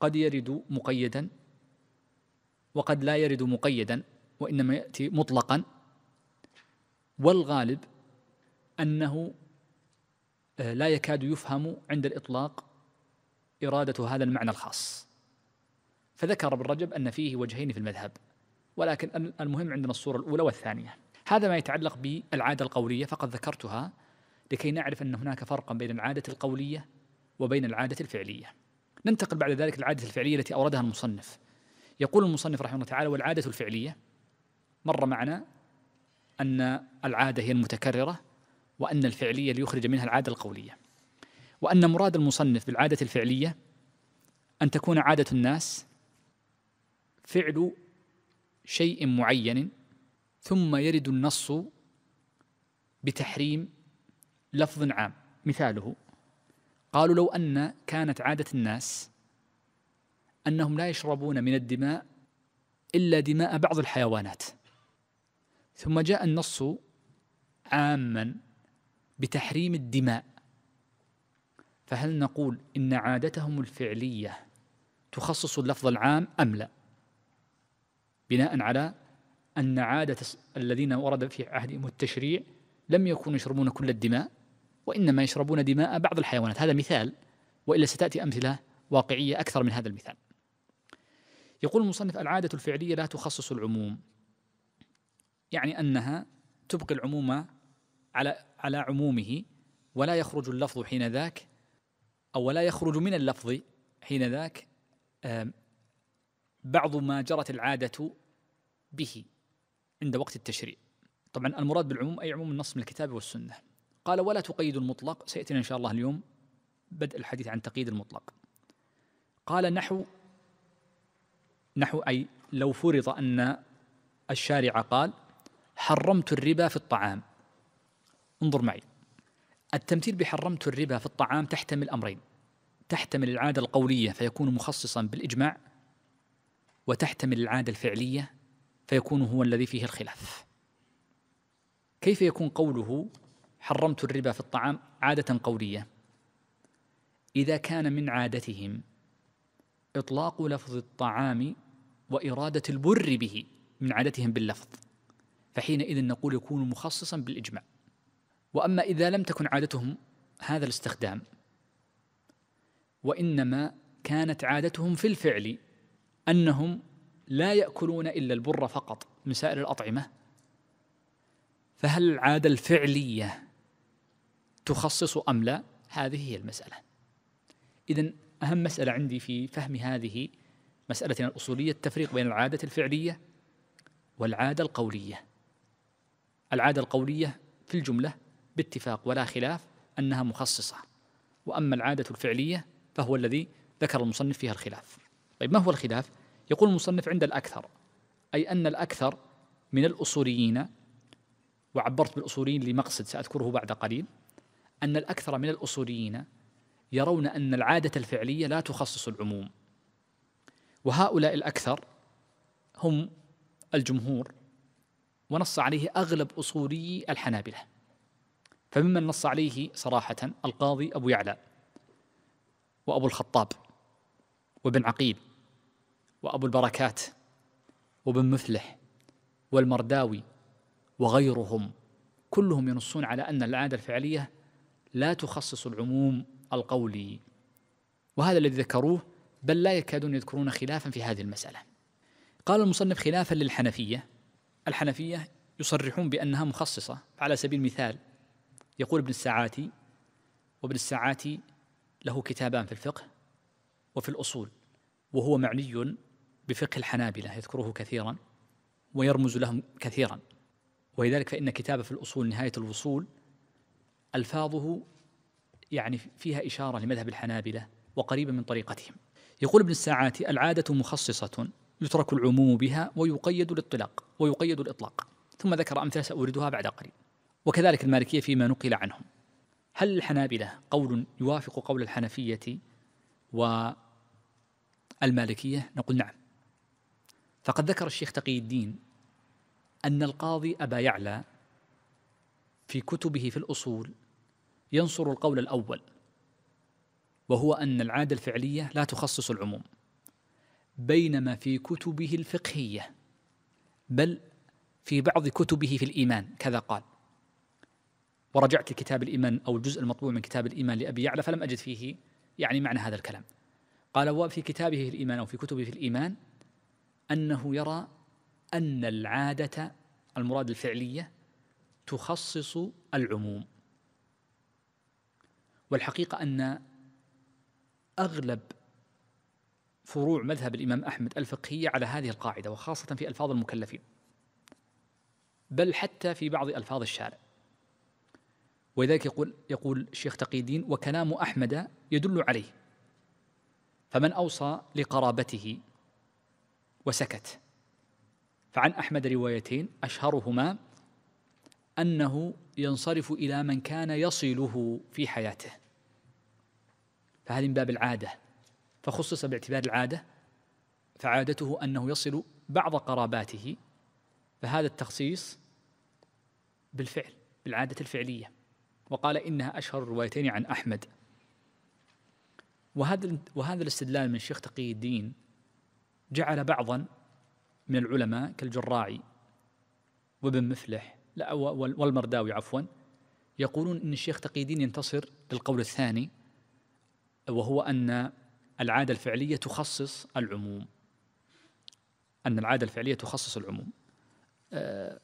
قد يرد مقيدا وقد لا يرد مقيدا وإنما يأتي مطلقا والغالب أنه آه، لا يكاد يفهم عند الإطلاق إرادة هذا المعنى الخاص فذكر ابن رجب أن فيه وجهين في المذهب ولكن المهم عندنا الصورة الأولى والثانية هذا ما يتعلق بالعادة القولية فقد ذكرتها لكي نعرف أن هناك فرقا بين العادة القولية وبين العادة الفعلية ننتقل بعد ذلك العادة الفعلية التي أوردها المصنف يقول المصنف رحمه الله تعالى والعادة الفعلية مر معنا أن العادة هي المتكررة وأن الفعلية ليخرج منها العادة القولية وأن مراد المصنف بالعادة الفعلية أن تكون عادة الناس فعل شيء معين ثم يرد النص بتحريم لفظ عام مثاله قالوا لو ان كانت عاده الناس انهم لا يشربون من الدماء الا دماء بعض الحيوانات ثم جاء النص عاما بتحريم الدماء فهل نقول ان عادتهم الفعليه تخصص اللفظ العام ام لا بناء على أن عادة الذين ورد في عهدهم التشريع لم يكونوا يشربون كل الدماء وإنما يشربون دماء بعض الحيوانات هذا مثال وإلا ستأتي أمثلة واقعية أكثر من هذا المثال يقول المصنف العادة الفعلية لا تخصص العموم يعني أنها تبقي العموم على على عمومه ولا يخرج اللفظ حين ذاك أو ولا يخرج من اللفظ حين ذاك بعض ما جرت العادة به عند وقت التشريع طبعا المراد بالعموم أي عموم النص من الكتاب والسنة قال ولا تقيد المطلق سيأتينا إن شاء الله اليوم بدء الحديث عن تقييد المطلق قال نحو نحو أي لو فرض أن الشارع قال حرمت الربا في الطعام انظر معي التمثيل بحرمت الربا في الطعام تحتمل امرين تحتمل العاده القوليه فيكون مخصصا بالاجماع وتحتمل العاده الفعليه فيكون هو الذي فيه الخلاف كيف يكون قوله حرمت الربا في الطعام عاده قوليه اذا كان من عادتهم اطلاق لفظ الطعام واراده البر به من عادتهم باللفظ فحينئذ نقول يكون مخصصا بالاجماع واما اذا لم تكن عادتهم هذا الاستخدام وانما كانت عادتهم في الفعل انهم لا يأكلون إلا البر فقط من سائر الأطعمة فهل العادة الفعلية تخصص أم لا هذه هي المسألة إذا أهم مسألة عندي في فهم هذه مسألتنا الأصولية التفريق بين العادة الفعلية والعادة القولية العادة القولية في الجملة باتفاق ولا خلاف أنها مخصصة وأما العادة الفعلية فهو الذي ذكر المصنف فيها الخلاف طيب ما هو الخلاف؟ يقول المصنف عند الأكثر أي أن الأكثر من الأصوليين وعبرت بالأصوليين لمقصد سأذكره بعد قليل أن الأكثر من الأصوليين يرون أن العادة الفعلية لا تخصص العموم وهؤلاء الأكثر هم الجمهور ونص عليه أغلب أصولي الحنابلة فممن نص عليه صراحة القاضي أبو يعلى وأبو الخطاب وابن عقيل وأبو البركات وابن مفلح والمرداوي وغيرهم كلهم ينصون على أن العادة الفعلية لا تخصص العموم القولي وهذا الذي ذكروه بل لا يكادون يذكرون خلافا في هذه المسألة قال المصنف خلافا للحنفية الحنفية يصرحون بأنها مخصصة على سبيل المثال يقول ابن الساعاتي وابن الساعاتي له كتابان في الفقه وفي الأصول وهو معني بفقه الحنابلة يذكره كثيرا ويرمز لهم كثيرا ولذلك فإن كتابه في الأصول نهاية الوصول ألفاظه يعني فيها إشارة لمذهب الحنابلة وقريبة من طريقتهم يقول ابن الساعات العادة مخصصة يترك العموم بها ويقيد الاطلاق ويقيد الإطلاق ثم ذكر أمثلة سأوردها بعد قليل وكذلك المالكية فيما نقل عنهم هل الحنابلة قول يوافق قول الحنفية والمالكية نقول نعم فقد ذكر الشيخ تقي الدين أن القاضي أبا يعلى في كتبه في الأصول ينصر القول الأول وهو أن العادة الفعلية لا تخصص العموم بينما في كتبه الفقهية بل في بعض كتبه في الإيمان كذا قال ورجعت لكتاب الإيمان أو الجزء المطبوع من كتاب الإيمان لأبي يعلى فلم أجد فيه يعني معنى هذا الكلام قال وفي كتابه في الإيمان أو في كتبه في الإيمان أنه يرى أن العادة المراد الفعلية تخصص العموم والحقيقة أن أغلب فروع مذهب الإمام أحمد الفقهية على هذه القاعدة وخاصة في ألفاظ المكلفين بل حتى في بعض ألفاظ الشارع ولذلك يقول يقول الشيخ تقي الدين وكلام أحمد يدل عليه فمن أوصى لقرابته وسكت فعن احمد روايتين اشهرهما انه ينصرف الى من كان يصله في حياته فهذه من باب العاده فخصص باعتبار العاده فعادته انه يصل بعض قراباته فهذا التخصيص بالفعل بالعاده الفعليه وقال انها اشهر الروايتين عن احمد وهذا وهذا الاستدلال من الشيخ تقي الدين جعل بعضا من العلماء كالجراعي وابن مفلح لا والمرداوي عفوا يقولون ان الشيخ تقي الدين ينتصر للقول الثاني وهو ان العاده الفعليه تخصص العموم ان العاده الفعليه تخصص العموم آه،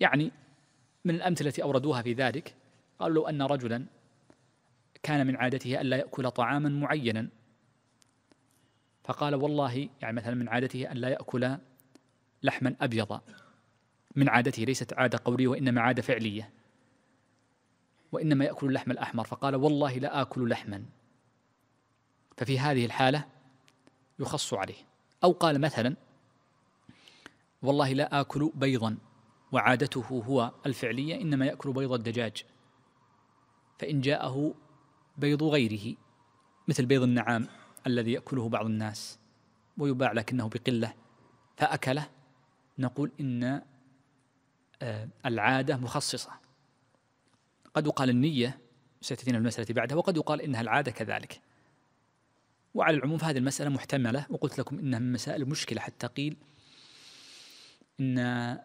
يعني من الامثله التي اوردوها في ذلك قالوا لو ان رجلا كان من عادته الا ياكل طعاما معينا فقال والله يعني مثلا من عادته أن لا يأكل لحما ابيضا من عادته ليست عادة قولية وإنما عادة فعلية وإنما يأكل اللحم الأحمر فقال والله لا آكل لحما ففي هذه الحالة يخص عليه أو قال مثلا والله لا آكل بيضا وعادته هو الفعلية إنما يأكل بيض الدجاج فإن جاءه بيض غيره مثل بيض النعام الذي يأكله بعض الناس ويباع لكنه بقلة فأكله نقول إن آه، العادة مخصصة قد يقال النية سيأتينا المسألة بعدها وقد يقال إنها العادة كذلك وعلى العموم فهذه المسألة محتملة وقلت لكم إنها من مسائل مشكلة حتى قيل إن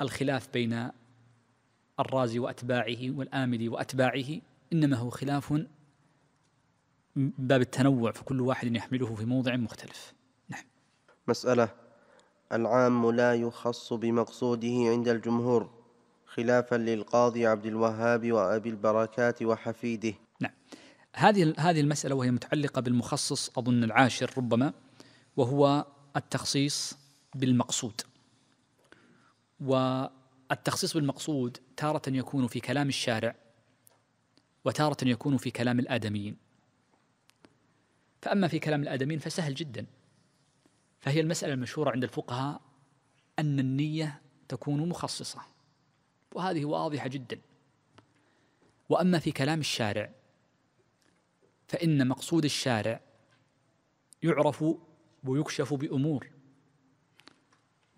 الخلاف بين الرازي وأتباعه والآمدي وأتباعه إنما هو خلاف باب التنوع فكل واحد يحمله في موضع مختلف نعم مسألة العام لا يخص بمقصوده عند الجمهور خلافا للقاضي عبد الوهاب وأبي البركات وحفيده نعم هذه هذه المسألة وهي متعلقة بالمخصص أظن العاشر ربما وهو التخصيص بالمقصود والتخصيص بالمقصود تارة يكون في كلام الشارع وتارة يكون في كلام الآدميين فأما في كلام الآدمين فسهل جدا فهي المسألة المشهورة عند الفقهاء أن النية تكون مخصصة وهذه واضحة جدا وأما في كلام الشارع فإن مقصود الشارع يعرف ويكشف بأمور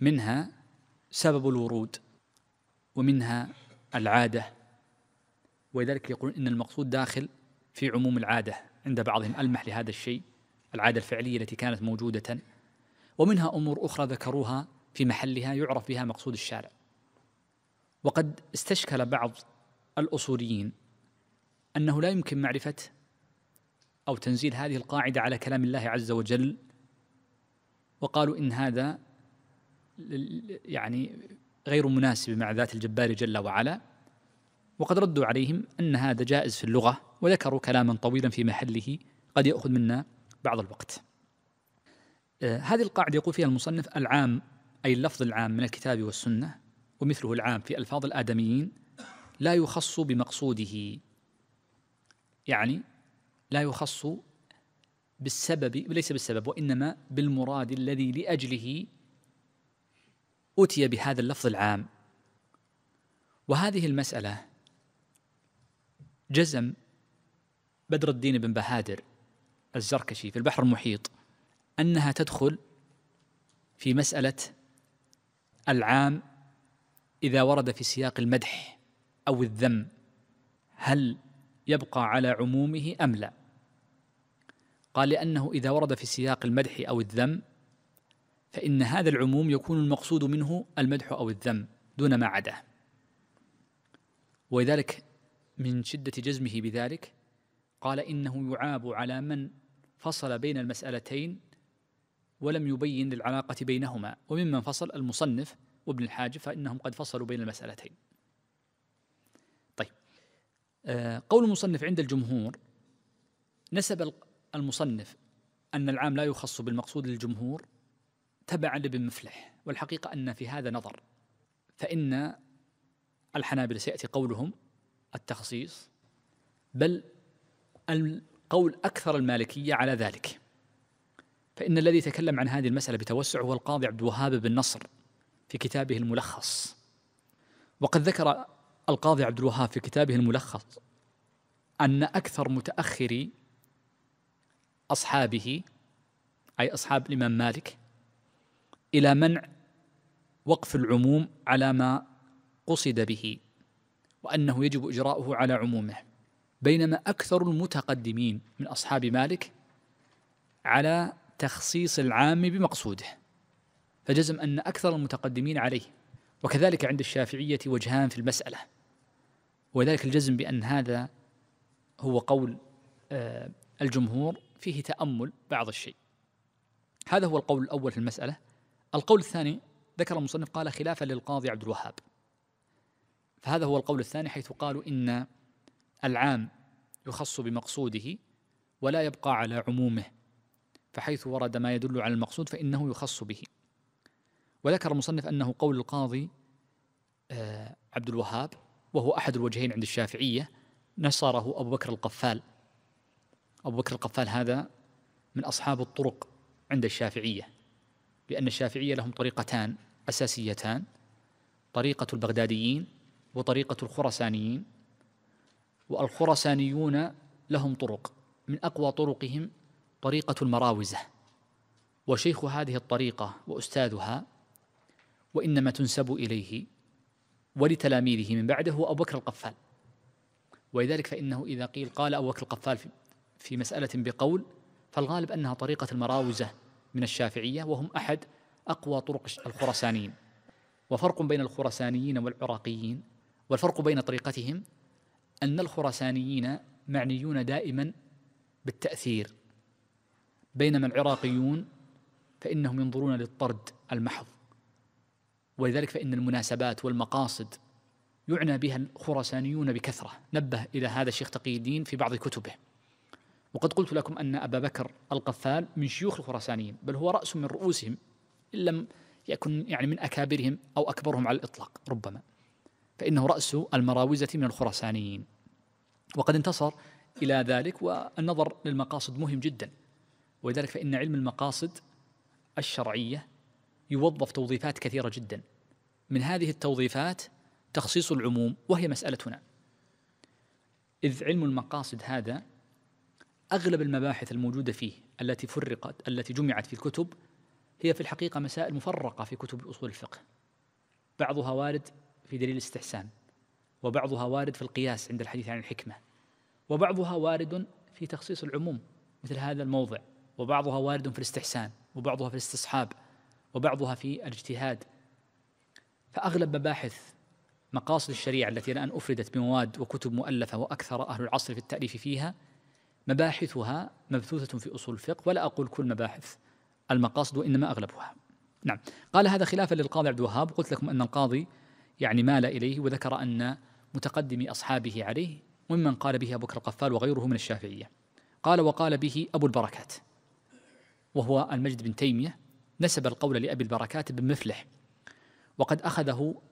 منها سبب الورود ومنها العادة ولذلك يقولون إن المقصود داخل في عموم العادة عند بعضهم ألمح لهذا الشيء العادة الفعلية التي كانت موجودة ومنها أمور أخرى ذكروها في محلها يعرف بها مقصود الشارع وقد استشكل بعض الأصوليين أنه لا يمكن معرفة أو تنزيل هذه القاعدة على كلام الله عز وجل وقالوا إن هذا يعني غير مناسب مع ذات الجبار جل وعلا وقد ردوا عليهم أن هذا جائز في اللغة وذكروا كلاما طويلا في محله قد يأخذ منا بعض الوقت آه، هذه القاعدة يقول فيها المصنف العام أي اللفظ العام من الكتاب والسنة ومثله العام في ألفاظ الآدميين لا يخص بمقصوده يعني لا يخص بالسبب ليس بالسبب وإنما بالمراد الذي لأجله أتي بهذا اللفظ العام وهذه المسألة جزم بدر الدين بن بهادر الزركشي في البحر المحيط أنها تدخل في مسألة العام إذا ورد في سياق المدح أو الذم هل يبقى على عمومه أم لا قال لأنه إذا ورد في سياق المدح أو الذم فإن هذا العموم يكون المقصود منه المدح أو الذم دون ما عداه ولذلك من شدة جزمه بذلك قال إنه يعاب على من فصل بين المسألتين ولم يبين العلاقة بينهما وممن فصل المصنف وابن الحاج فإنهم قد فصلوا بين المسألتين طيب آه، قول المصنف عند الجمهور نسب المصنف أن العام لا يخص بالمقصود للجمهور تبعا لابن مفلح والحقيقة أن في هذا نظر فإن الحنابلة سيأتي قولهم التخصيص بل القول أكثر المالكية على ذلك فإن الذي تكلم عن هذه المسألة بتوسع هو القاضي عبد الوهاب بن نصر في كتابه الملخص وقد ذكر القاضي عبد الوهاب في كتابه الملخص أن أكثر متأخري أصحابه أي أصحاب الإمام مالك إلى منع وقف العموم على ما قصد به وأنه يجب إجراؤه على عمومه بينما أكثر المتقدمين من أصحاب مالك على تخصيص العام بمقصوده فجزم أن أكثر المتقدمين عليه وكذلك عند الشافعية وجهان في المسألة وذلك الجزم بأن هذا هو قول آه، الجمهور فيه تأمل بعض الشيء هذا هو القول الأول في المسألة القول الثاني ذكر المصنف قال خلافا للقاضي عبد الوهاب فهذا هو القول الثاني حيث قالوا إن العام يخص بمقصوده ولا يبقى على عمومه فحيث ورد ما يدل على المقصود فإنه يخص به وذكر المصنف أنه قول القاضي آه، عبد الوهاب وهو أحد الوجهين عند الشافعية نصره أبو بكر القفال أبو بكر القفال هذا من أصحاب الطرق عند الشافعية لأن الشافعية لهم طريقتان أساسيتان طريقة البغداديين وطريقة الخرسانيين والخرسانيون لهم طرق من أقوى طرقهم طريقة المراوزة وشيخ هذه الطريقة وأستاذها وإنما تنسب إليه ولتلاميذه من بعده هو أبو بكر القفال ولذلك فإنه إذا قيل قال أبو بكر القفال في مسألة بقول فالغالب أنها طريقة المراوزة من الشافعية وهم أحد أقوى طرق الخرسانيين وفرق بين الخرسانيين والعراقيين والفرق بين طريقتهم أن الخراسانيين معنيون دائما بالتأثير بينما العراقيون فإنهم ينظرون للطرد المحض ولذلك فإن المناسبات والمقاصد يعنى بها الخراسانيون بكثرة نبه إلى هذا الشيخ تقي الدين في بعض كتبه وقد قلت لكم أن أبا بكر القفال من شيوخ الخراسانيين بل هو رأس من رؤوسهم إن لم يكن يعني من أكابرهم أو أكبرهم على الإطلاق ربما فإنه رأس المراوزة من الخراسانيين وقد انتصر إلى ذلك والنظر للمقاصد مهم جدا ولذلك فإن علم المقاصد الشرعية يوظف توظيفات كثيرة جدا من هذه التوظيفات تخصيص العموم وهي مسألتنا إذ علم المقاصد هذا أغلب المباحث الموجودة فيه التي فرقت التي جمعت في الكتب هي في الحقيقة مسائل مفرقة في كتب أصول الفقه بعضها وارد في دليل الاستحسان وبعضها وارد في القياس عند الحديث عن الحكمة وبعضها وارد في تخصيص العموم مثل هذا الموضع وبعضها وارد في الاستحسان وبعضها في الاستصحاب وبعضها في الاجتهاد فأغلب مباحث مقاصد الشريعة التي الآن أفردت بمواد وكتب مؤلفة وأكثر أهل العصر في التأليف فيها مباحثها مبثوثة في أصول الفقه ولا أقول كل مباحث المقاصد وإنما أغلبها نعم قال هذا خلافا للقاضي عبد الوهاب قلت لكم أن القاضي يعني مال إليه وذكر أن متقدم أصحابه عليه ممن قال به أبو بكر القفال وغيره من الشافعية قال وقال به أبو البركات وهو المجد بن تيمية نسب القول لأبي البركات بن مفلح وقد أخذه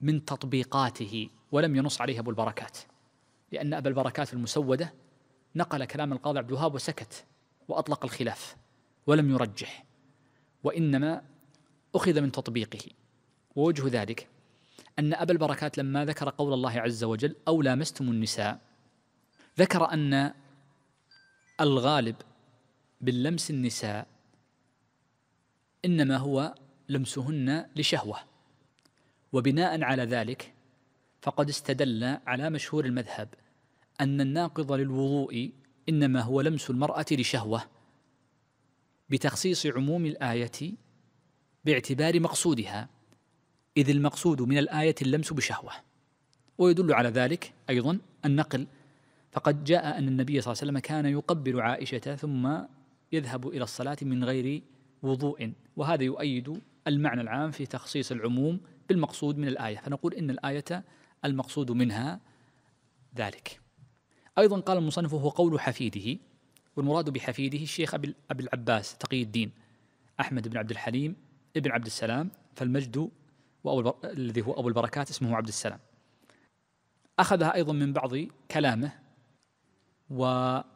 من تطبيقاته ولم ينص عليه أبو البركات لأن أبا البركات المسودة نقل كلام القاضي عبد الوهاب وسكت وأطلق الخلاف ولم يرجح وإنما أخذ من تطبيقه ووجه ذلك أن أبا البركات لما ذكر قول الله عز وجل أو لامستم النساء ذكر أن الغالب باللمس النساء إنما هو لمسهن لشهوة وبناء على ذلك فقد استدل على مشهور المذهب أن الناقض للوضوء إنما هو لمس المرأة لشهوة بتخصيص عموم الآية باعتبار مقصودها إذ المقصود من الآية اللمس بشهوة ويدل على ذلك أيضا النقل فقد جاء أن النبي صلى الله عليه وسلم كان يقبل عائشة ثم يذهب إلى الصلاة من غير وضوء وهذا يؤيد المعنى العام في تخصيص العموم بالمقصود من الآية فنقول إن الآية المقصود منها ذلك أيضا قال المصنف هو قول حفيده والمراد بحفيده الشيخ أبي العباس تقي الدين أحمد بن عبد الحليم ابن عبد السلام فالمجد وأبو البر... الذي هو أبو البركات اسمه عبد السلام أخذها أيضا من بعض كلامه وذكر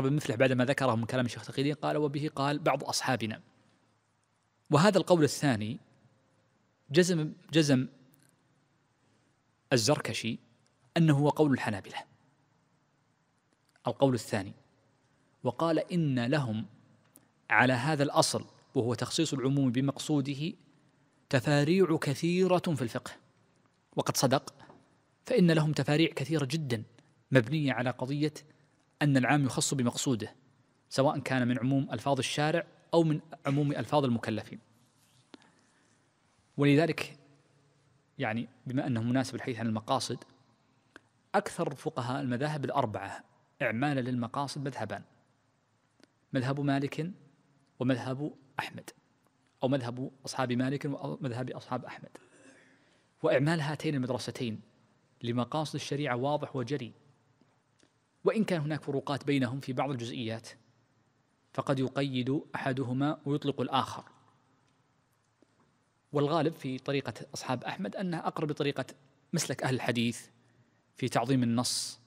بمثله بعدما ذكره من كلام الشيخ تقيدي قال وبه قال بعض أصحابنا وهذا القول الثاني جزم جزم الزركشي أنه هو قول الحنابلة القول الثاني وقال إن لهم على هذا الأصل وهو تخصيص العموم بمقصوده تفاريع كثيرة في الفقه وقد صدق فإن لهم تفاريع كثيرة جدا مبنية على قضية أن العام يخص بمقصوده سواء كان من عموم ألفاظ الشارع أو من عموم ألفاظ المكلفين ولذلك يعني بما أنه مناسب الحديث عن المقاصد أكثر فقهاء المذاهب الأربعة إعمالا للمقاصد مذهبان مذهب مالك ومذهب أحمد أو مذهب أصحاب مالك ومذهب أصحاب أحمد وإعمال هاتين المدرستين لمقاصد الشريعة واضح وجري وإن كان هناك فروقات بينهم في بعض الجزئيات فقد يقيد أحدهما ويطلق الآخر والغالب في طريقة أصحاب أحمد أنها أقرب طريقة مسلك أهل الحديث في تعظيم النص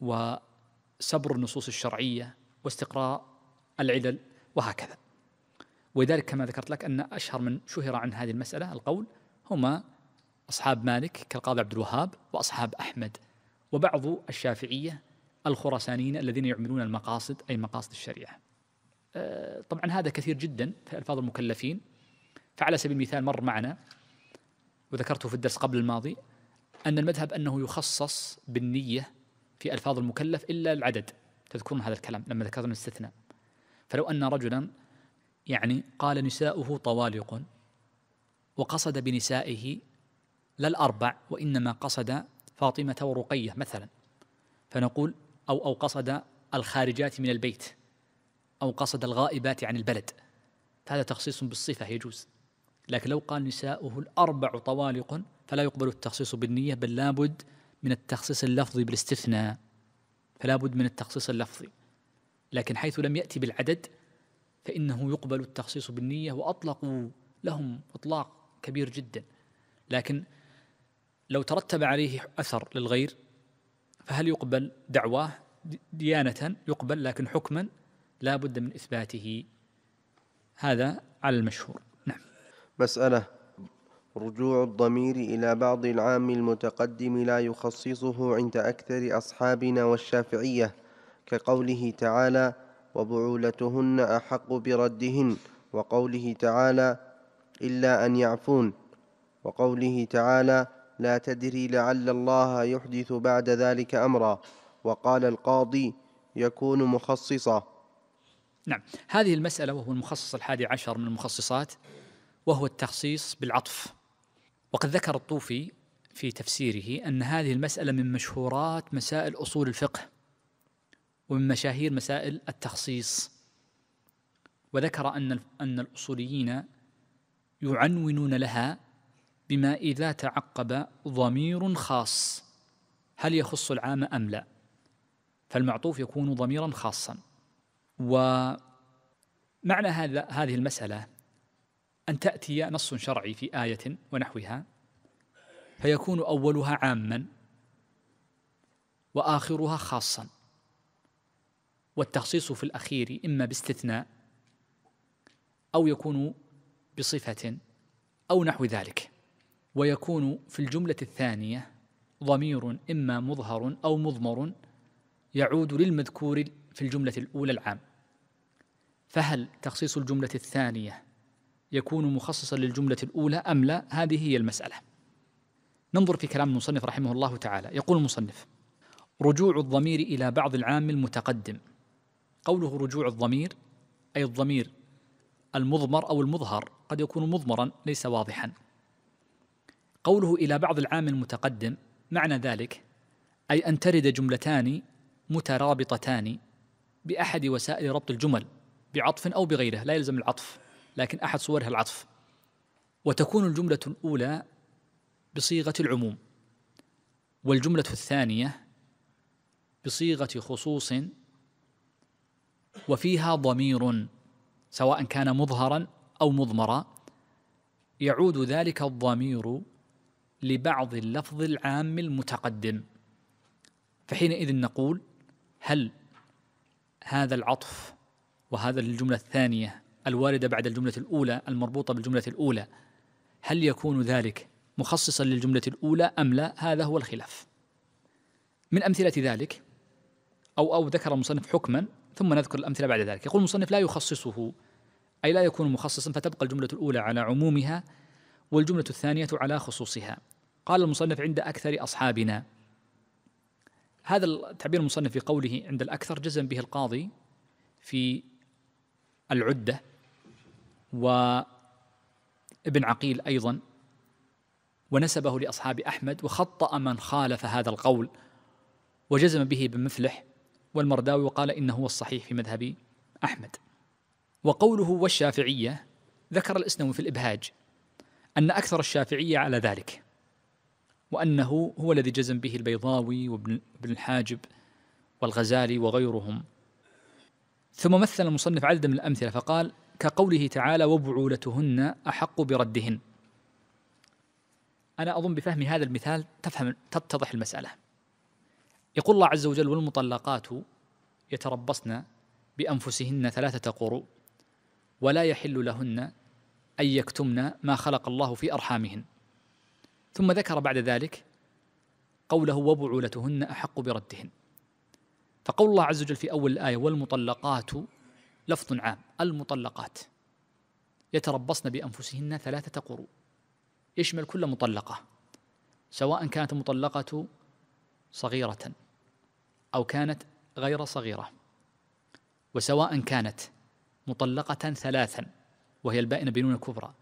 وسبر النصوص الشرعية واستقراء العلل وهكذا ولذلك كما ذكرت لك أن أشهر من شهر عن هذه المسألة القول هما أصحاب مالك كالقاضي عبد الوهاب وأصحاب أحمد وبعض الشافعية الخرسانيين الذين يعملون المقاصد أي مقاصد الشريعة أه، طبعا هذا كثير جدا في ألفاظ المكلفين فعلى سبيل المثال مر معنا وذكرته في الدرس قبل الماضي أن المذهب أنه يخصص بالنية في ألفاظ المكلف إلا العدد تذكرون هذا الكلام لما ذكرنا الاستثناء فلو أن رجلا يعني قال نساؤه طوالق وقصد بنسائه لا الأربع وإنما قصد فاطمة ورقية مثلا فنقول أو أو قصد الخارجات من البيت أو قصد الغائبات عن البلد فهذا تخصيص بالصفة يجوز لكن لو قال نساؤه الأربع طوالق فلا يقبل التخصيص بالنية بل لابد من التخصيص اللفظي بالاستثناء فلا بد من التخصيص اللفظي لكن حيث لم يأتي بالعدد فإنه يقبل التخصيص بالنية وأطلقوا لهم إطلاق كبير جدا لكن لو ترتب عليه أثر للغير فهل يقبل دعواه ديانة يقبل لكن حكما لا بد من إثباته هذا على المشهور نعم مسألة رجوع الضمير إلى بعض العام المتقدم لا يخصصه عند أكثر أصحابنا والشافعية كقوله تعالى وبعولتهن أحق بردهن وقوله تعالى إلا أن يعفون وقوله تعالى لا تدري لعل الله يحدث بعد ذلك أمرا وقال القاضي يكون مخصصا نعم هذه المسألة وهو المخصص الحادي عشر من المخصصات وهو التخصيص بالعطف وقد ذكر الطوفي في تفسيره أن هذه المسألة من مشهورات مسائل أصول الفقه ومن مشاهير مسائل التخصيص وذكر أن أن الأصوليين يعنونون لها بما إذا تعقب ضمير خاص هل يخص العام أم لا فالمعطوف يكون ضميرا خاصا ومعنى هذا هذه المسألة أن تأتي نص شرعي في آية ونحوها فيكون أولها عاما وآخرها خاصا والتخصيص في الأخير إما باستثناء أو يكون بصفة أو نحو ذلك ويكون في الجملة الثانية ضمير إما مظهر أو مضمر يعود للمذكور في الجملة الأولى العام فهل تخصيص الجملة الثانية يكون مخصصا للجملة الأولى أم لا هذه هي المسألة ننظر في كلام المصنف رحمه الله تعالى يقول المصنف رجوع الضمير إلى بعض العام المتقدم قوله رجوع الضمير أي الضمير المضمر أو المظهر قد يكون مضمرا ليس واضحا قوله إلى بعض العام المتقدم معنى ذلك أي أن ترد جملتان مترابطتان بأحد وسائل ربط الجمل بعطف أو بغيره لا يلزم العطف لكن أحد صورها العطف وتكون الجملة الأولى بصيغة العموم والجملة الثانية بصيغة خصوص وفيها ضمير سواء كان مظهرا او مضمرا يعود ذلك الضمير لبعض اللفظ العام المتقدم فحينئذ نقول هل هذا العطف وهذا الجملة الثانية الواردة بعد الجملة الأولى المربوطة بالجملة الأولى هل يكون ذلك مخصصا للجملة الأولى أم لا هذا هو الخلاف من أمثلة ذلك أو أو ذكر المصنف حكما ثم نذكر الأمثلة بعد ذلك يقول المصنف لا يخصصه أي لا يكون مخصصا فتبقى الجملة الأولى على عمومها والجملة الثانية على خصوصها قال المصنف عند أكثر أصحابنا هذا التعبير المصنف في قوله عند الأكثر جزم به القاضي في العدة وابن عقيل أيضا ونسبه لأصحاب أحمد وخطأ من خالف هذا القول وجزم به بمفلح والمرداوي وقال إنه هو الصحيح في مذهب أحمد وقوله والشافعية ذكر الإسلام في الإبهاج أن أكثر الشافعية على ذلك وأنه هو الذي جزم به البيضاوي وابن الحاجب والغزالي وغيرهم ثم مثل المصنف عددا من الأمثلة فقال كقوله تعالى وبعولتهن أحق بردهن أنا أظن بفهم هذا المثال تفهم تتضح المسألة يقول الله عز وجل والمطلقات يتربصن بأنفسهن ثلاثة قروء ولا يحل لهن أن يكتمن ما خلق الله في أرحامهن ثم ذكر بعد ذلك قوله وبعولتهن أحق بردهن فقول الله عز وجل في أول الآية والمطلقات لفظ عام المطلقات يتربصن بأنفسهن ثلاثة قروء يشمل كل مطلقة سواء كانت المطلقة صغيرة أو كانت غير صغيرة وسواء كانت مطلقة ثلاثا وهي البائنة بنون كبرى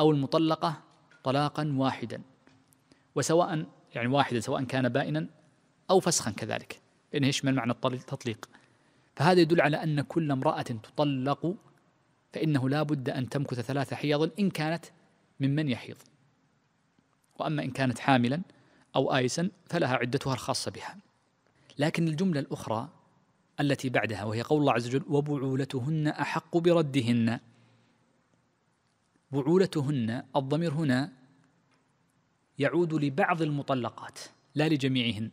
أو المطلقة طلاقا واحدا وسواء يعني واحدا سواء كان بائنا أو فسخا كذلك لأنه يشمل معنى التطليق فهذا يدل على أن كل امرأة تطلق فإنه لا بد أن تمكث ثلاث حيض إن كانت ممن يحيض وأما إن كانت حاملا أو آيسا فلها عدتها الخاصة بها لكن الجملة الأخرى التي بعدها وهي قول الله عز وجل وبعولتهن أحق بردهن بعولتهن الضمير هنا يعود لبعض المطلقات لا لجميعهن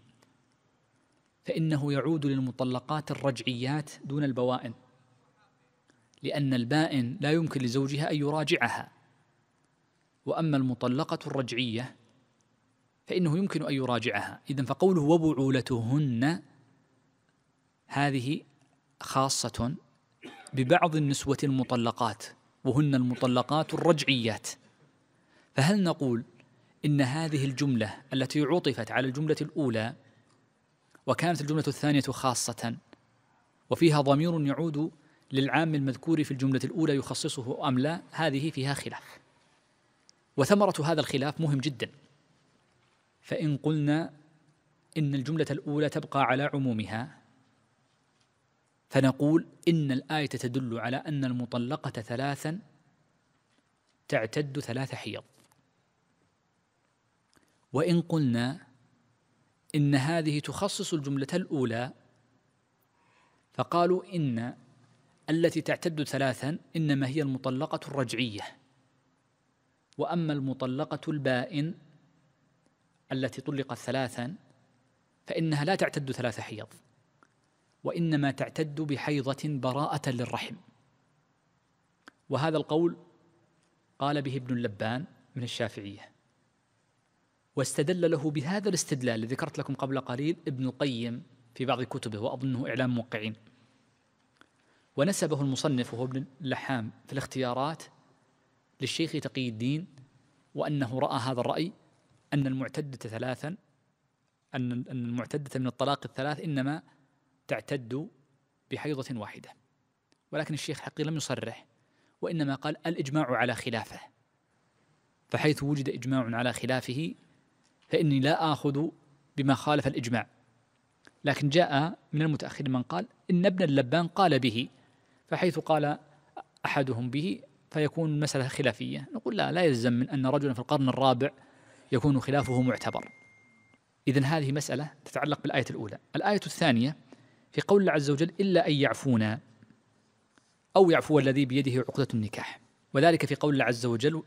فإنه يعود للمطلقات الرجعيات دون البوائن لأن البائن لا يمكن لزوجها أن يراجعها وأما المطلقة الرجعية فإنه يمكن أن يراجعها إذا فقوله وبعولتهن هذه خاصة ببعض النسوة المطلقات وهن المطلقات الرجعيات فهل نقول إن هذه الجملة التي عطفت على الجملة الأولى وكانت الجملة الثانية خاصة وفيها ضمير يعود للعام المذكور في الجملة الأولى يخصصه أم لا هذه فيها خلاف وثمرة هذا الخلاف مهم جدا فإن قلنا إن الجملة الأولى تبقى على عمومها فنقول إن الآية تدل على أن المطلقة ثلاثا تعتد ثلاث حيض وإن قلنا إن هذه تخصص الجملة الأولى فقالوا إن التي تعتد ثلاثا إنما هي المطلقة الرجعية وأما المطلقة البائن التي طلقت ثلاثا فإنها لا تعتد ثلاث حيض وإنما تعتد بحيضة براءة للرحم وهذا القول قال به ابن اللبان من الشافعية واستدل له بهذا الاستدلال الذي ذكرت لكم قبل قليل ابن القيم في بعض كتبه وأظنه إعلام موقعين ونسبه المصنف وهو ابن اللحام في الاختيارات للشيخ تقي الدين وأنه رأى هذا الرأي أن المعتدة ثلاثا أن أن المعتدة من الطلاق الثلاث إنما تعتد بحيضة واحدة ولكن الشيخ حقي لم يصرح وإنما قال الإجماع على خلافه فحيث وجد إجماع على خلافه فإني لا آخذ بما خالف الإجماع لكن جاء من المتأخرين من قال إن ابن اللبان قال به فحيث قال أحدهم به فيكون المسألة خلافية نقول لا لا يلزم من أن رجلا في القرن الرابع يكون خلافه معتبر إذا هذه مسألة تتعلق بالآية الأولى الآية الثانية في قول الله عز وجل إلا أن يعفونا أو يعفو الذي بيده عقدة النكاح وذلك في قول الله عز وجل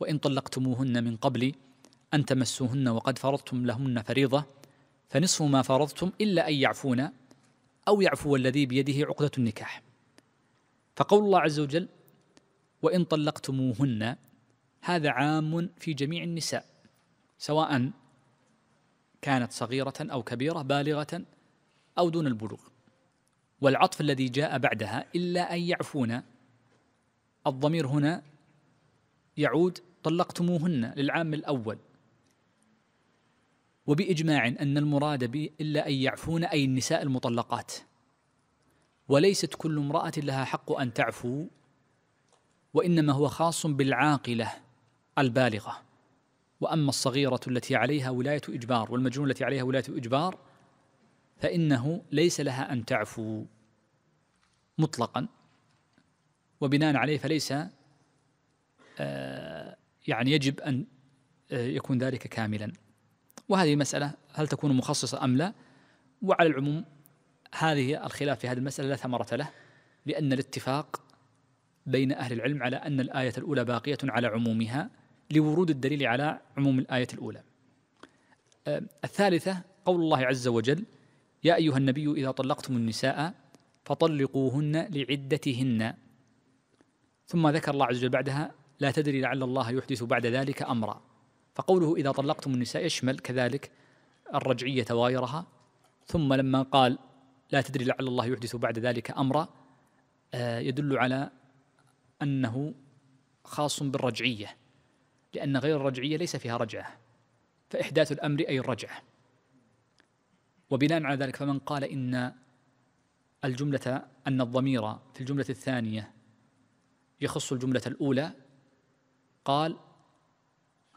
وإن طلقتموهن من قبل أن تمسوهن وقد فرضتم لهن فريضة فنصف ما فرضتم إلا أن يعفونا أو يعفو الذي بيده عقدة النكاح فقول الله عز وجل وإن طلقتموهن هذا عام في جميع النساء سواء كانت صغيرة أو كبيرة بالغة أو دون البلوغ والعطف الذي جاء بعدها إلا أن يعفون الضمير هنا يعود طلقتموهن للعام الأول وبإجماع أن المراد به إلا أن يعفون أي النساء المطلقات وليست كل امرأة لها حق أن تعفو وإنما هو خاص بالعاقلة البالغة وأما الصغيرة التي عليها ولاية إجبار والمجنون التي عليها ولاية إجبار فإنه ليس لها أن تعفو مطلقا وبناء عليه فليس آه، يعني يجب أن آه، يكون ذلك كاملا وهذه مسألة هل تكون مخصصة أم لا وعلى العموم هذه الخلاف في هذه المسألة لا ثمرة له لأن الاتفاق بين أهل العلم على أن الآية الأولى باقية على عمومها لورود الدليل على عموم الآية الأولى. أه، الثالثة قول الله عز وجل: يا أيها النبي إذا طلقتم النساء فطلقوهن لعدتهن ثم ذكر الله عز وجل بعدها لا تدري لعل الله يحدث بعد ذلك أمرا فقوله إذا طلقتم النساء يشمل كذلك الرجعية وغيرها ثم لما قال لا تدري لعل الله يحدث بعد ذلك أمرا أه، يدل على أنه خاص بالرجعية لأن غير الرجعية ليس فيها رجعة فإحداث الأمر أي الرجعة وبناء على ذلك فمن قال إن الجملة أن الضمير في الجملة الثانية يخص الجملة الأولى قال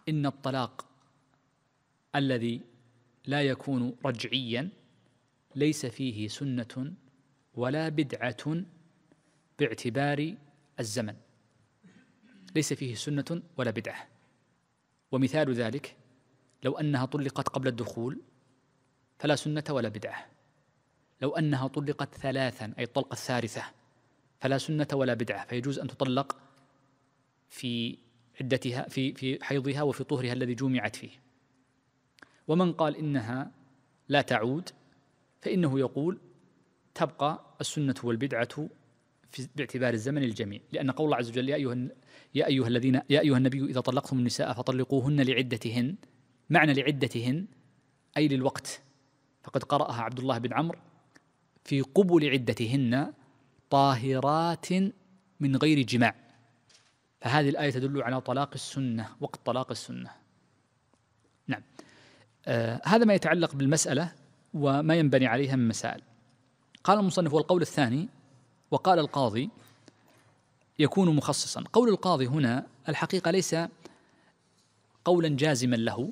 إن الطلاق الذي لا يكون رجعيا ليس فيه سنة ولا بدعة باعتبار الزمن ليس فيه سنة ولا بدعة ومثال ذلك لو أنها طلقت قبل الدخول فلا سنة ولا بدعة لو أنها طلقت ثلاثا أي الطلقة الثالثة فلا سنة ولا بدعة فيجوز أن تطلق في عدتها في في حيضها وفي طهرها الذي جمعت فيه ومن قال إنها لا تعود فإنه يقول تبقى السنة والبدعة في باعتبار الزمن الجميع لأن قول الله عز وجل يا أيها يا أيها الذين يا أيها النبي إذا طلقتم النساء فطلقوهن لعدتهن معنى لعدتهن أي للوقت فقد قرأها عبد الله بن عمرو في قبل عدتهن طاهرات من غير جماع فهذه الآية تدل على طلاق السنة وقت طلاق السنة نعم آه هذا ما يتعلق بالمسألة وما ينبني عليها من مسائل قال المصنف والقول الثاني وقال القاضي يكون مخصصا قول القاضي هنا الحقيقة ليس قولا جازما له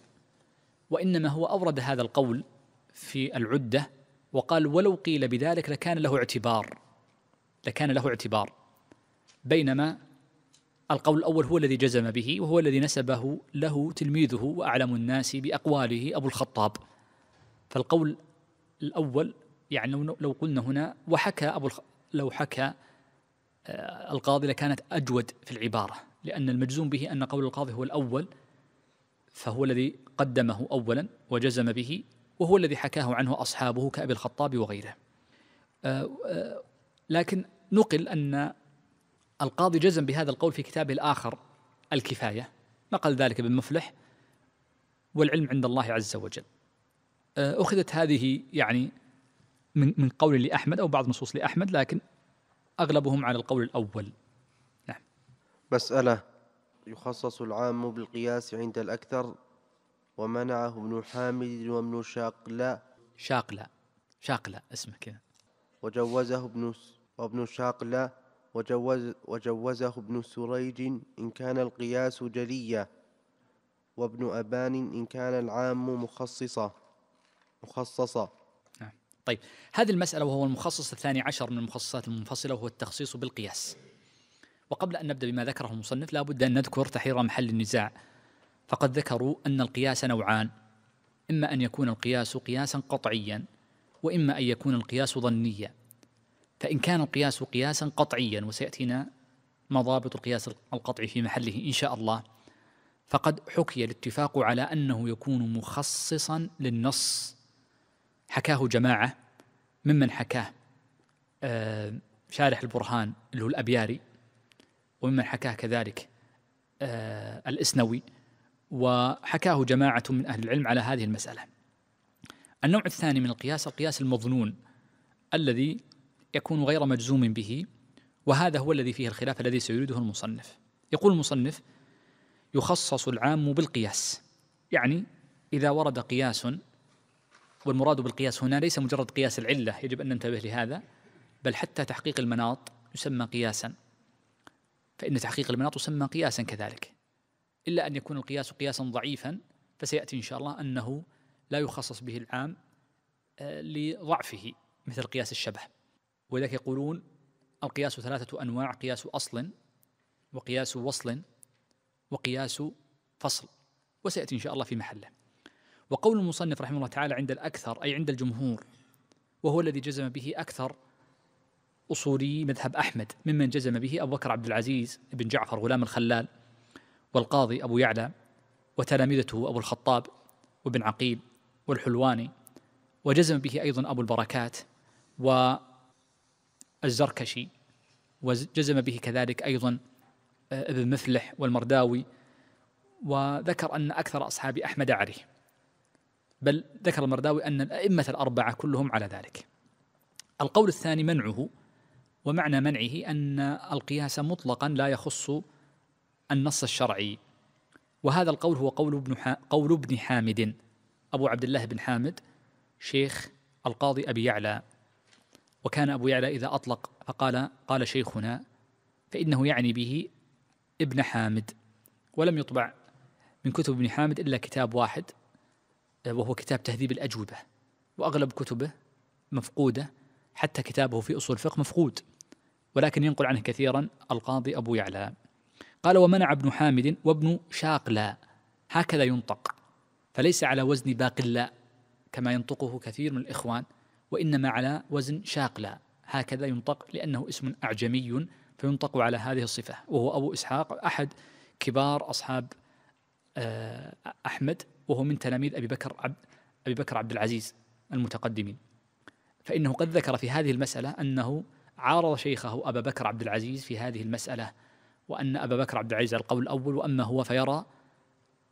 وإنما هو أورد هذا القول في العدة وقال ولو قيل بذلك لكان له اعتبار لكان له اعتبار بينما القول الأول هو الذي جزم به وهو الذي نسبه له تلميذه وأعلم الناس بأقواله أبو الخطاب فالقول الأول يعني لو قلنا هنا وحكى أبو لو حكى آه، القاضي لكانت أجود في العبارة لأن المجزوم به أن قول القاضي هو الأول فهو الذي قدمه أولا وجزم به وهو الذي حكاه عنه أصحابه كأبي الخطاب وغيره آه، آه، لكن نقل أن القاضي جزم بهذا القول في كتابه الآخر الكفاية نقل ذلك ابن مفلح والعلم عند الله عز وجل أخذت هذه يعني من من قول لأحمد أو بعض نصوص لأحمد لكن أغلبهم على القول الأول نعم مسألة يخصص العام بالقياس عند الأكثر ومنعه ابن حامد وابن شاقلا شاقلا شاقلا اسمه كذا وجوزه ابن وابن شاقلا وجوز وجوزه ابن سريج إن كان القياس جليا وابن أبان إن كان العام مخصصا مخصصا طيب هذه المسألة وهو المخصص الثاني عشر من المخصصات المنفصلة وهو التخصيص بالقياس وقبل أن نبدأ بما ذكره المصنف لا بد أن نذكر تحرير محل النزاع فقد ذكروا أن القياس نوعان إما أن يكون القياس قياسا قطعيا وإما أن يكون القياس ظنيا فإن كان القياس قياسا قطعيا وسيأتينا مضابط القياس القطعي في محله إن شاء الله فقد حكي الاتفاق على أنه يكون مخصصا للنص حكاه جماعة ممن حكاه آه، شارح البرهان اللي هو الأبياري وممن حكاه كذلك آه، الإسنوي وحكاه جماعة من أهل العلم على هذه المسألة النوع الثاني من القياس القياس المظنون الذي يكون غير مجزوم به وهذا هو الذي فيه الخلاف الذي سيريده المصنف يقول المصنف يخصص العام بالقياس يعني إذا ورد قياس والمراد بالقياس هنا ليس مجرد قياس العلة يجب أن ننتبه لهذا بل حتى تحقيق المناط يسمى قياسا فإن تحقيق المناط يسمى قياسا كذلك إلا أن يكون القياس قياسا ضعيفا فسيأتي إن شاء الله أنه لا يخصص به العام آه، لضعفه مثل قياس الشبه ولذلك يقولون القياس ثلاثة أنواع قياس أصل وقياس وصل وقياس فصل وسيأتي إن شاء الله في محله وقول المصنف رحمه الله تعالى عند الأكثر أي عند الجمهور وهو الذي جزم به أكثر أصولي مذهب أحمد ممن جزم به أبو بكر عبد العزيز بن جعفر غلام الخلال والقاضي أبو يعلى وتلامذته أبو الخطاب وابن عقيل والحلواني وجزم به أيضا أبو البركات والزركشي وجزم به كذلك أيضا آه، ابن مفلح والمرداوي وذكر أن أكثر أصحاب أحمد عليه بل ذكر المرداوي أن الأئمة الأربعة كلهم على ذلك القول الثاني منعه ومعنى منعه أن القياس مطلقا لا يخص النص الشرعي وهذا القول هو قول ابن قول ابن حامد أبو عبد الله بن حامد شيخ القاضي أبي يعلى وكان أبو يعلى إذا أطلق فقال قال شيخنا فإنه يعني به ابن حامد ولم يطبع من كتب ابن حامد إلا كتاب واحد وهو كتاب تهذيب الأجوبة وأغلب كتبه مفقودة حتى كتابه في أصول الفقه مفقود ولكن ينقل عنه كثيرا القاضي أبو يعلى قال ومنع ابن حامد وابن شاقلا هكذا ينطق فليس على وزن باقلا كما ينطقه كثير من الإخوان وإنما على وزن شاقلا هكذا ينطق لأنه اسم أعجمي فينطق على هذه الصفة وهو أبو إسحاق أحد كبار أصحاب آه، أحمد وهو من تلاميذ أبي بكر عبد أبي بكر عبد العزيز المتقدمين فإنه قد ذكر في هذه المسألة أنه عارض شيخه أبا بكر عبد العزيز في هذه المسألة وأن أبا بكر عبد العزيز القول الأول وأما هو فيرى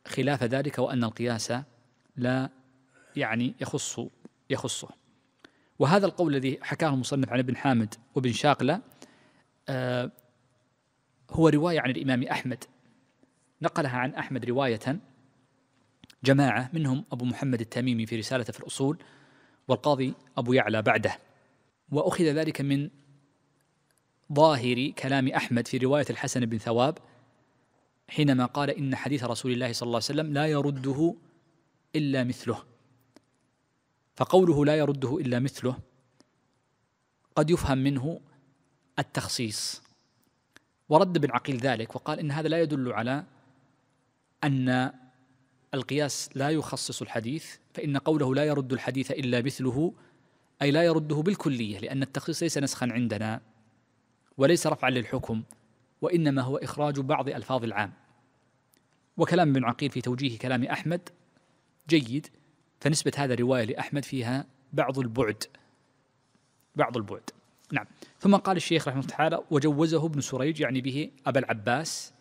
خلاف ذلك وأن القياس لا يعني يخص يخصه وهذا القول الذي حكاه المصنف عن ابن حامد وابن شاقلة آه هو رواية عن الإمام أحمد نقلها عن أحمد رواية جماعة منهم أبو محمد التميمي في رسالته في الأصول والقاضي أبو يعلى بعده وأخذ ذلك من ظاهر كلام أحمد في رواية الحسن بن ثواب حينما قال إن حديث رسول الله صلى الله عليه وسلم لا يرده إلا مثله فقوله لا يرده إلا مثله قد يفهم منه التخصيص ورد بن عقيل ذلك وقال إن هذا لا يدل على أن القياس لا يخصص الحديث فإن قوله لا يرد الحديث إلا مثله أي لا يرده بالكلية لأن التخصيص ليس نسخا عندنا وليس رفعا للحكم وإنما هو إخراج بعض ألفاظ العام وكلام ابن عقيل في توجيه كلام أحمد جيد فنسبة هذا الرواية لأحمد فيها بعض البعد بعض البعد نعم ثم قال الشيخ رحمه الله تعالى وجوزه ابن سريج يعني به أبا العباس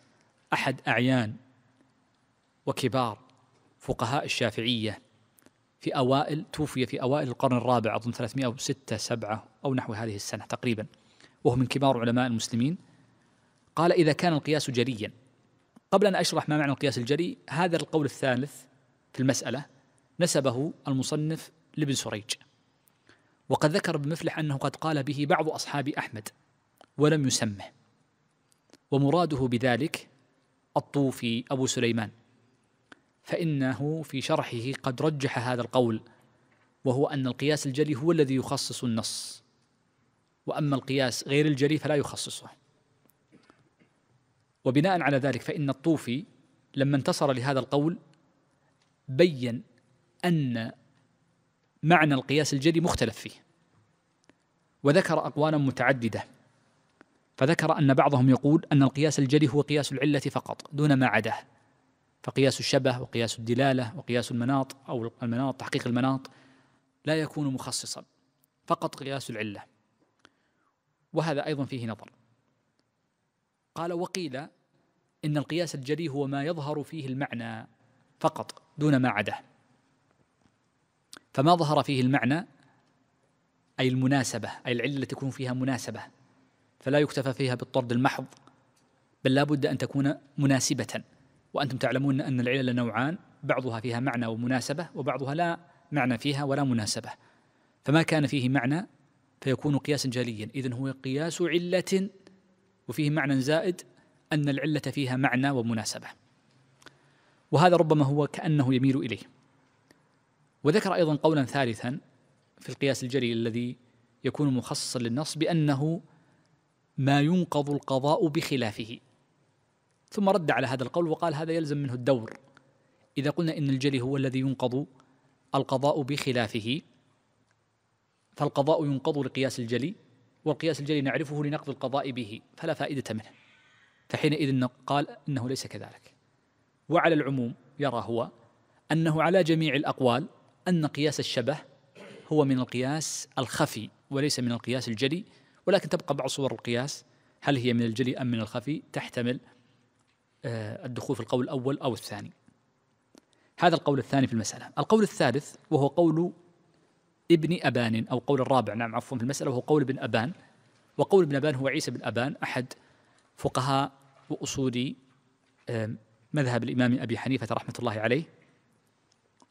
أحد أعيان وكبار فقهاء الشافعية في أوائل توفي في أوائل القرن الرابع أظن 306 7 أو نحو هذه السنة تقريبا وهو من كبار علماء المسلمين قال إذا كان القياس جريا قبل أن أشرح ما معنى القياس الجري هذا القول الثالث في المسألة نسبه المصنف لابن سريج وقد ذكر ابن مفلح أنه قد قال به بعض أصحاب أحمد ولم يسمه ومراده بذلك الطوفي أبو سليمان فإنه في شرحه قد رجح هذا القول وهو أن القياس الجلي هو الذي يخصص النص وأما القياس غير الجلي فلا يخصصه وبناء على ذلك فإن الطوفي لما انتصر لهذا القول بين أن معنى القياس الجلي مختلف فيه وذكر أقوالا متعددة فذكر أن بعضهم يقول أن القياس الجلي هو قياس العلة فقط دون ما عداه فقياس الشبه وقياس الدلالة وقياس المناط أو المناط تحقيق المناط لا يكون مخصصا فقط قياس العلة وهذا أيضا فيه نظر قال وقيل إن القياس الجلي هو ما يظهر فيه المعنى فقط دون ما عداه فما ظهر فيه المعنى أي المناسبة أي العلة التي تكون فيها مناسبة فلا يكتفى فيها بالطرد المحض بل لا بد أن تكون مناسبة وأنتم تعلمون أن العلل نوعان بعضها فيها معنى ومناسبة وبعضها لا معنى فيها ولا مناسبة فما كان فيه معنى فيكون قياسا جليا إذن هو قياس علة وفيه معنى زائد أن العلة فيها معنى ومناسبة وهذا ربما هو كأنه يميل إليه وذكر أيضا قولا ثالثا في القياس الجلي الذي يكون مخصصا للنص بأنه ما ينقض القضاء بخلافه ثم رد على هذا القول وقال هذا يلزم منه الدور إذا قلنا إن الجلي هو الذي ينقض القضاء بخلافه فالقضاء ينقض لقياس الجلي والقياس الجلي نعرفه لنقض القضاء به فلا فائدة منه فحينئذ قال إنه ليس كذلك وعلى العموم يرى هو أنه على جميع الأقوال أن قياس الشبه هو من القياس الخفي وليس من القياس الجلي ولكن تبقى بعض صور القياس هل هي من الجلي أم من الخفي تحتمل آه، الدخول في القول الأول أو الثاني هذا القول الثاني في المسألة القول الثالث وهو قول ابن أبان أو قول الرابع نعم عفوا في المسألة وهو قول ابن أبان وقول ابن أبان هو عيسى بن أبان أحد فقهاء وأصولي مذهب الإمام أبي حنيفة رحمة الله عليه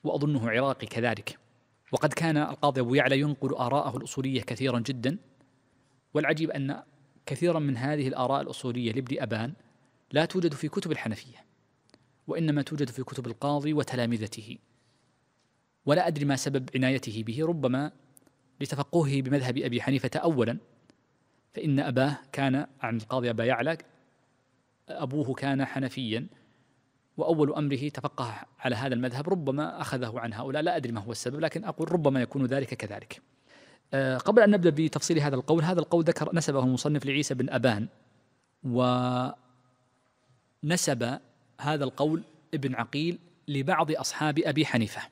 وأظنه عراقي كذلك وقد كان القاضي أبو يعلى ينقل آراءه الأصولية كثيرا جدا والعجيب أن كثيرا من هذه الآراء الأصولية لابن أبان لا توجد في كتب الحنفية وإنما توجد في كتب القاضي وتلامذته ولا أدري ما سبب عنايته به ربما لتفقهه بمذهب أبي حنيفة أولا فإن أباه كان عن القاضي أبا يعلى أبوه كان حنفيا وأول أمره تفقه على هذا المذهب ربما أخذه عن هؤلاء لا أدري ما هو السبب لكن أقول ربما يكون ذلك كذلك آه، قبل أن نبدأ بتفصيل هذا القول هذا القول ذكر نسبه المصنف لعيسى بن أبان و نسب هذا القول ابن عقيل لبعض أصحاب أبي حنيفة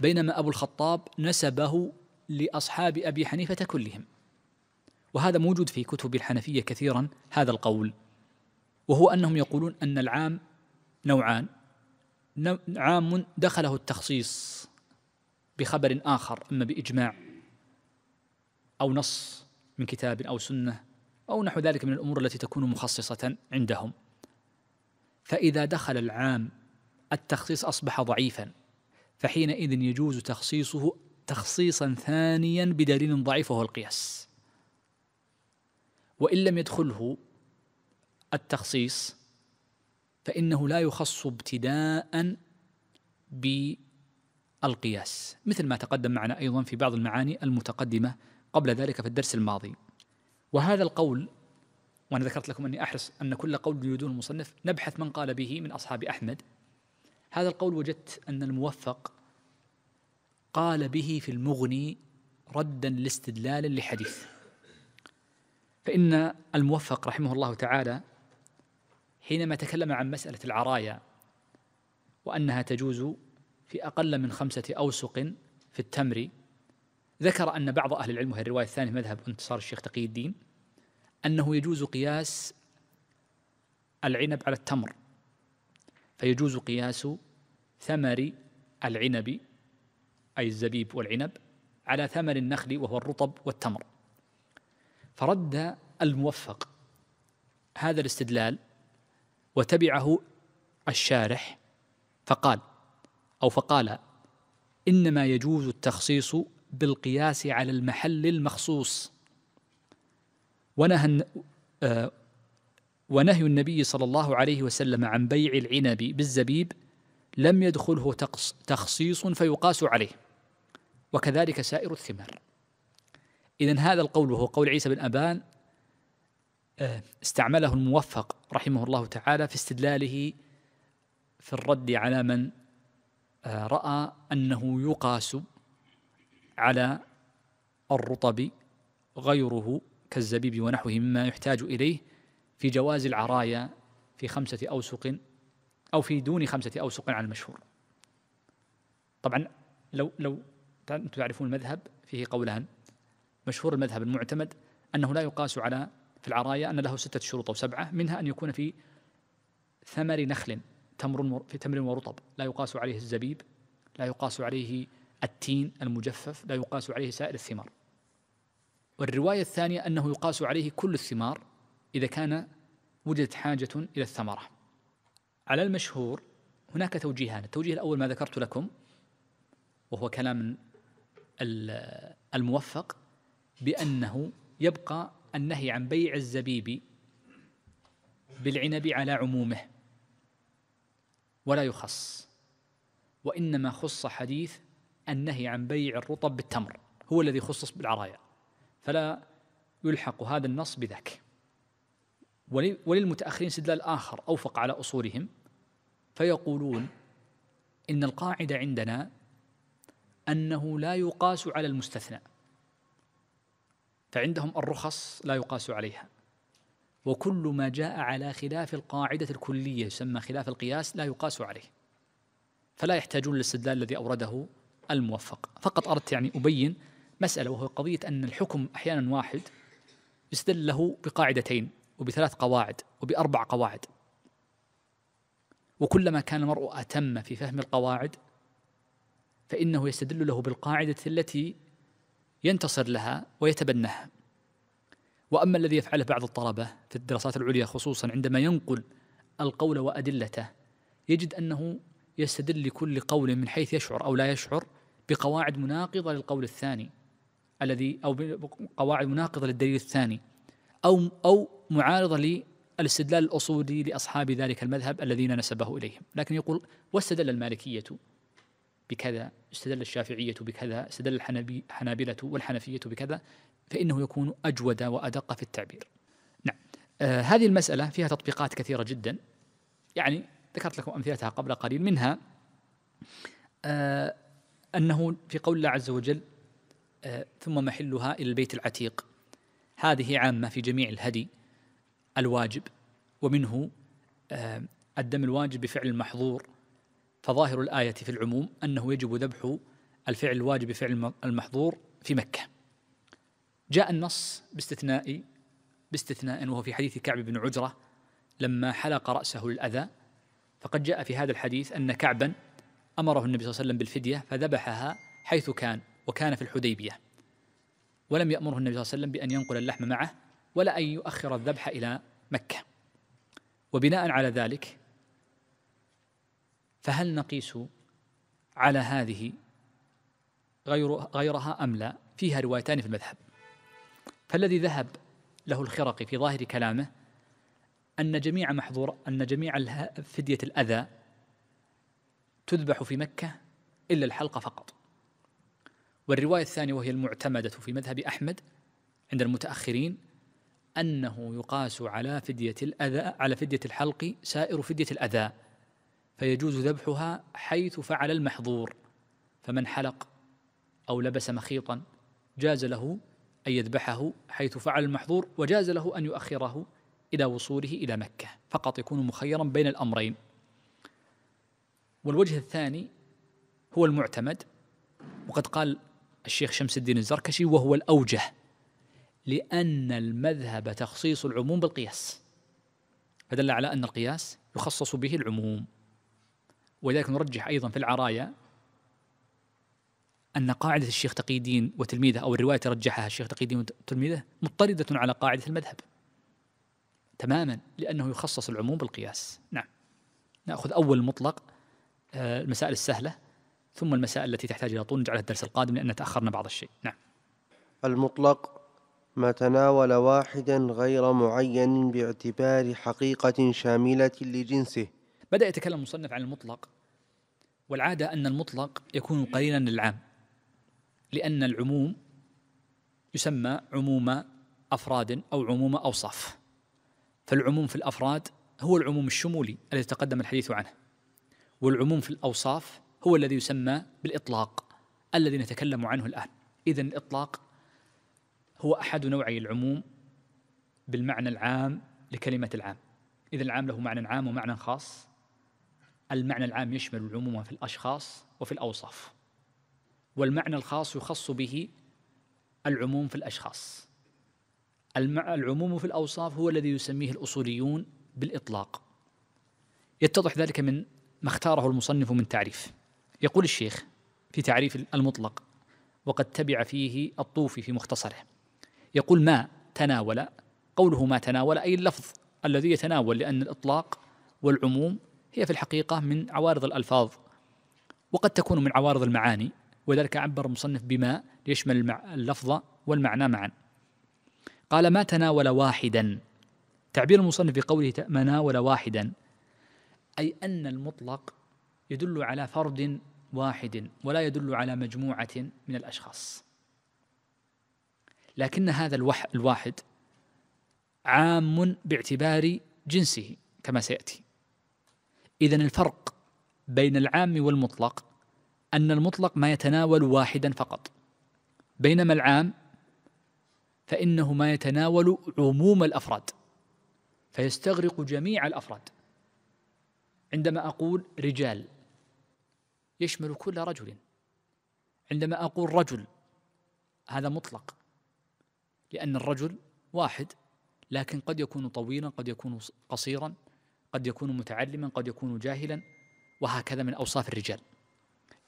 بينما أبو الخطاب نسبه لأصحاب أبي حنيفة كلهم وهذا موجود في كتب الحنفية كثيرا هذا القول وهو أنهم يقولون أن العام نوعان عام دخله التخصيص بخبر آخر إما بإجماع أو نص من كتاب أو سنة أو نحو ذلك من الأمور التي تكون مخصصة عندهم فإذا دخل العام التخصيص أصبح ضعيفا فحينئذ يجوز تخصيصه تخصيصا ثانيا بدليل ضعيف وهو القياس وإن لم يدخله التخصيص فإنه لا يخص ابتداء بالقياس مثل ما تقدم معنا أيضا في بعض المعاني المتقدمة قبل ذلك في الدرس الماضي وهذا القول وأنا ذكرت لكم أني أحرص أن كل قول بدون المصنف نبحث من قال به من أصحاب أحمد هذا القول وجدت أن الموفق قال به في المغني ردا لاستدلال لحديث فإن الموفق رحمه الله تعالى حينما تكلم عن مسألة العرايا وأنها تجوز في أقل من خمسة أوسق في التمر ذكر أن بعض أهل العلم وهي الرواية الثانية مذهب انتصار الشيخ تقي الدين أنه يجوز قياس العنب على التمر فيجوز قياس ثمر العنب أي الزبيب والعنب على ثمر النخل وهو الرطب والتمر فرد الموفق هذا الاستدلال وتبعه الشارح فقال أو فقال إنما يجوز التخصيص بالقياس على المحل المخصوص ونهى آه، ونهي النبي صلى الله عليه وسلم عن بيع العنب بالزبيب لم يدخله تخصيص فيقاس عليه وكذلك سائر الثمار إذا هذا القول وهو قول عيسى بن أبان آه، استعمله الموفق رحمه الله تعالى في استدلاله في الرد على من آه، رأى أنه يقاس على الرطب غيره كالزبيب ونحوه مما يحتاج إليه في جواز العرايا في خمسة أوسق أو في دون خمسة أوسق على المشهور طبعا لو لو أنتم تعرفون المذهب فيه قولان مشهور المذهب المعتمد أنه لا يقاس على في العرايا أن له ستة شروط أو سبعة منها أن يكون في ثمر نخل تمر في تمر ورطب لا يقاس عليه الزبيب لا يقاس عليه التين المجفف لا يقاس عليه سائر الثمار والرواية الثانية أنه يقاس عليه كل الثمار إذا كان وجدت حاجة إلى الثمرة على المشهور هناك توجيهان التوجيه الأول ما ذكرت لكم وهو كلام الموفق بأنه يبقى النهي عن بيع الزبيب بالعنب على عمومه ولا يخص وإنما خص حديث النهي عن بيع الرطب بالتمر هو الذي خصص بالعرايا فلا يلحق هذا النص بذاك وللمتأخرين استدلال آخر أوفق على أصولهم فيقولون إن القاعدة عندنا أنه لا يقاس على المستثنى فعندهم الرخص لا يقاس عليها وكل ما جاء على خلاف القاعدة الكلية يسمى خلاف القياس لا يقاس عليه فلا يحتاجون للاستدلال الذي أورده الموفق فقط أردت يعني أبين مسألة وهو قضية أن الحكم أحيانا واحد يستدل له بقاعدتين وبثلاث قواعد وبأربع قواعد وكلما كان المرء أتم في فهم القواعد فإنه يستدل له بالقاعدة التي ينتصر لها ويتبناها وأما الذي يفعله بعض الطلبة في الدراسات العليا خصوصا عندما ينقل القول وأدلته يجد أنه يستدل لكل قول من حيث يشعر أو لا يشعر بقواعد مناقضة للقول الثاني الذي او قواعد مناقضه للدليل الثاني او او معارضه للاستدلال الاصولي لاصحاب ذلك المذهب الذين نسبه اليهم، لكن يقول واستدل المالكيه بكذا، استدل الشافعيه بكذا، استدل الحنابله والحنفيه بكذا، فانه يكون اجود وادق في التعبير. نعم، آه هذه المساله فيها تطبيقات كثيره جدا. يعني ذكرت لكم امثلتها قبل قليل منها آه انه في قول الله عز وجل ثم محلها إلى البيت العتيق هذه عامة في جميع الهدي الواجب ومنه آه، الدم الواجب بفعل المحظور فظاهر الآية في العموم أنه يجب ذبح الفعل الواجب بفعل المحظور في مكة جاء النص باستثناء باستثناء وهو في حديث كعب بن عجرة لما حلق رأسه الأذى فقد جاء في هذا الحديث أن كعبا أمره النبي صلى الله عليه وسلم بالفدية فذبحها حيث كان وكان في الحديبية ولم يأمره النبي صلى الله عليه وسلم بأن ينقل اللحم معه ولا أن يؤخر الذبح إلى مكة وبناء على ذلك فهل نقيس على هذه غير غيرها أم لا فيها روايتان في المذهب فالذي ذهب له الخرقي في ظاهر كلامه أن جميع محظور أن جميع فدية الأذى تذبح في مكة إلا الحلقة فقط والرواية الثانية وهي المعتمدة في مذهب أحمد عند المتأخرين أنه يقاس على فدية الأذى على فدية الحلق سائر فدية الأذى فيجوز ذبحها حيث فعل المحظور فمن حلق أو لبس مخيطا جاز له أن يذبحه حيث فعل المحظور وجاز له أن يؤخره إلى وصوله إلى مكة فقط يكون مخيرا بين الأمرين والوجه الثاني هو المعتمد وقد قال الشيخ شمس الدين الزركشي وهو الأوجه لأن المذهب تخصيص العموم بالقياس فدل على أن القياس يخصص به العموم ولذلك نرجح أيضا في العرايا أن قاعدة الشيخ تقيدين وتلميذه أو الرواية رجحها الشيخ تقيدين وتلميذه مضطردة على قاعدة المذهب تماما لأنه يخصص العموم بالقياس نعم نأخذ أول مطلق آه، المسائل السهلة ثم المسائل التي تحتاج إلى طول نجعلها الدرس القادم لأن تأخرنا بعض الشيء نعم المطلق ما تناول واحدا غير معين باعتبار حقيقة شاملة لجنسه بدأ يتكلم المصنف عن المطلق والعادة أن المطلق يكون قليلا للعام لأن العموم يسمى عموم أفراد أو عموم أوصاف فالعموم في الأفراد هو العموم الشمولي الذي تقدم الحديث عنه والعموم في الأوصاف هو الذي يسمى بالإطلاق الذي نتكلم عنه الآن إذا الإطلاق هو أحد نوعي العموم بالمعنى العام لكلمة العام إذا العام له معنى عام ومعنى خاص المعنى العام يشمل العموم في الأشخاص وفي الأوصاف والمعنى الخاص يخص به العموم في الأشخاص العموم في الأوصاف هو الذي يسميه الأصوليون بالإطلاق يتضح ذلك من ما اختاره المصنف من تعريف يقول الشيخ في تعريف المطلق وقد تبع فيه الطوفي في مختصره يقول ما تناول قوله ما تناول أي اللفظ الذي يتناول لأن الإطلاق والعموم هي في الحقيقة من عوارض الألفاظ وقد تكون من عوارض المعاني وذلك عبر المصنف بما ليشمل اللفظ والمعنى معا قال ما تناول واحدا تعبير المصنف بقوله تناول واحدا أي أن المطلق يدل على فرد واحد ولا يدل على مجموعة من الأشخاص لكن هذا الواحد عام باعتبار جنسه كما سيأتي إذا الفرق بين العام والمطلق أن المطلق ما يتناول واحدا فقط بينما العام فإنه ما يتناول عموم الأفراد فيستغرق جميع الأفراد عندما أقول رجال يشمل كل رجل عندما أقول رجل هذا مطلق لأن الرجل واحد لكن قد يكون طويلا قد يكون قصيرا قد يكون متعلما قد يكون جاهلا وهكذا من أوصاف الرجال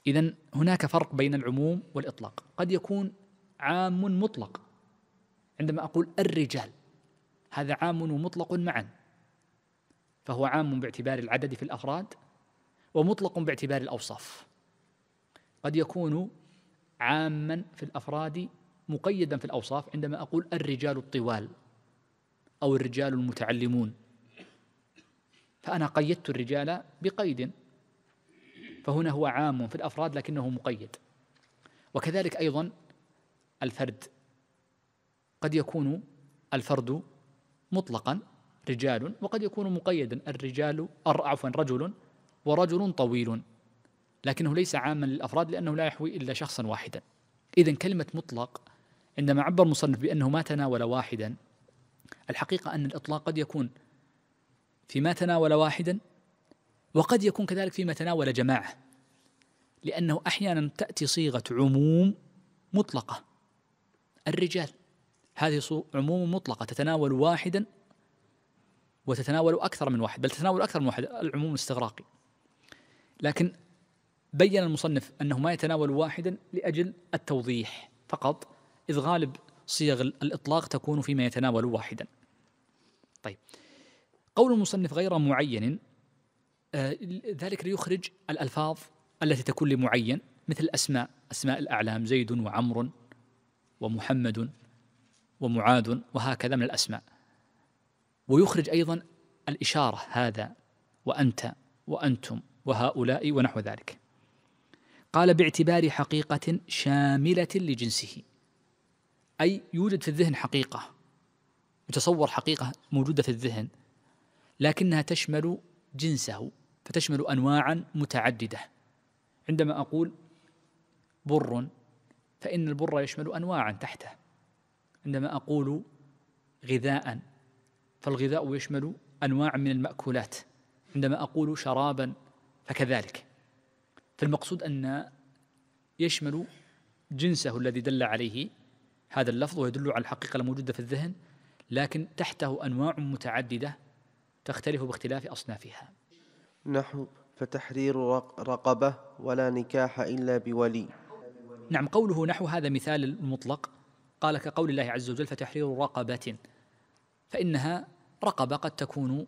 إذا هناك فرق بين العموم والإطلاق قد يكون عام مطلق عندما أقول الرجال هذا عام ومطلق معا فهو عام باعتبار العدد في الأفراد ومطلق باعتبار الأوصاف قد يكون عاما في الأفراد مقيدا في الأوصاف عندما أقول الرجال الطوال أو الرجال المتعلمون فأنا قيدت الرجال بقيد فهنا هو عام في الأفراد لكنه مقيد وكذلك أيضا الفرد قد يكون الفرد مطلقا رجال وقد يكون مقيدا الرجال عفوا رجل ورجل طويل لكنه ليس عاما للأفراد لأنه لا يحوي إلا شخصا واحدا إذا كلمة مطلق عندما عبر المصنف بأنه ما تناول واحدا الحقيقة أن الإطلاق قد يكون فيما تناول واحدا وقد يكون كذلك فيما تناول جماعة لأنه أحيانا تأتي صيغة عموم مطلقة الرجال هذه عموم مطلقة تتناول واحدا وتتناول أكثر من واحد بل تتناول أكثر من واحد العموم الاستغراقي لكن بين المصنف أنه ما يتناول واحدا لأجل التوضيح فقط إذ غالب صيغ الإطلاق تكون فيما يتناول واحدا طيب قول المصنف غير معين آه ذلك ليخرج الألفاظ التي تكون لمعين مثل أسماء أسماء الأعلام زيد وعمر ومحمد ومعاذ وهكذا من الأسماء ويخرج أيضا الإشارة هذا وأنت وأنتم وهؤلاء ونحو ذلك قال باعتبار حقيقة شاملة لجنسه أي يوجد في الذهن حقيقة يتصور حقيقة موجودة في الذهن لكنها تشمل جنسه فتشمل أنواعا متعددة عندما أقول بر فإن البر يشمل أنواعا تحته عندما أقول غذاء فالغذاء يشمل أنواع من المأكولات عندما أقول شرابا فكذلك فالمقصود أن يشمل جنسه الذي دل عليه هذا اللفظ ويدل على الحقيقة الموجودة في الذهن لكن تحته أنواع متعددة تختلف باختلاف أصنافها نحو فتحرير رقبة ولا نكاح إلا بولي نعم قوله نحو هذا مثال المطلق قال كقول الله عز وجل فتحرير رقبة فإنها رقبة قد تكون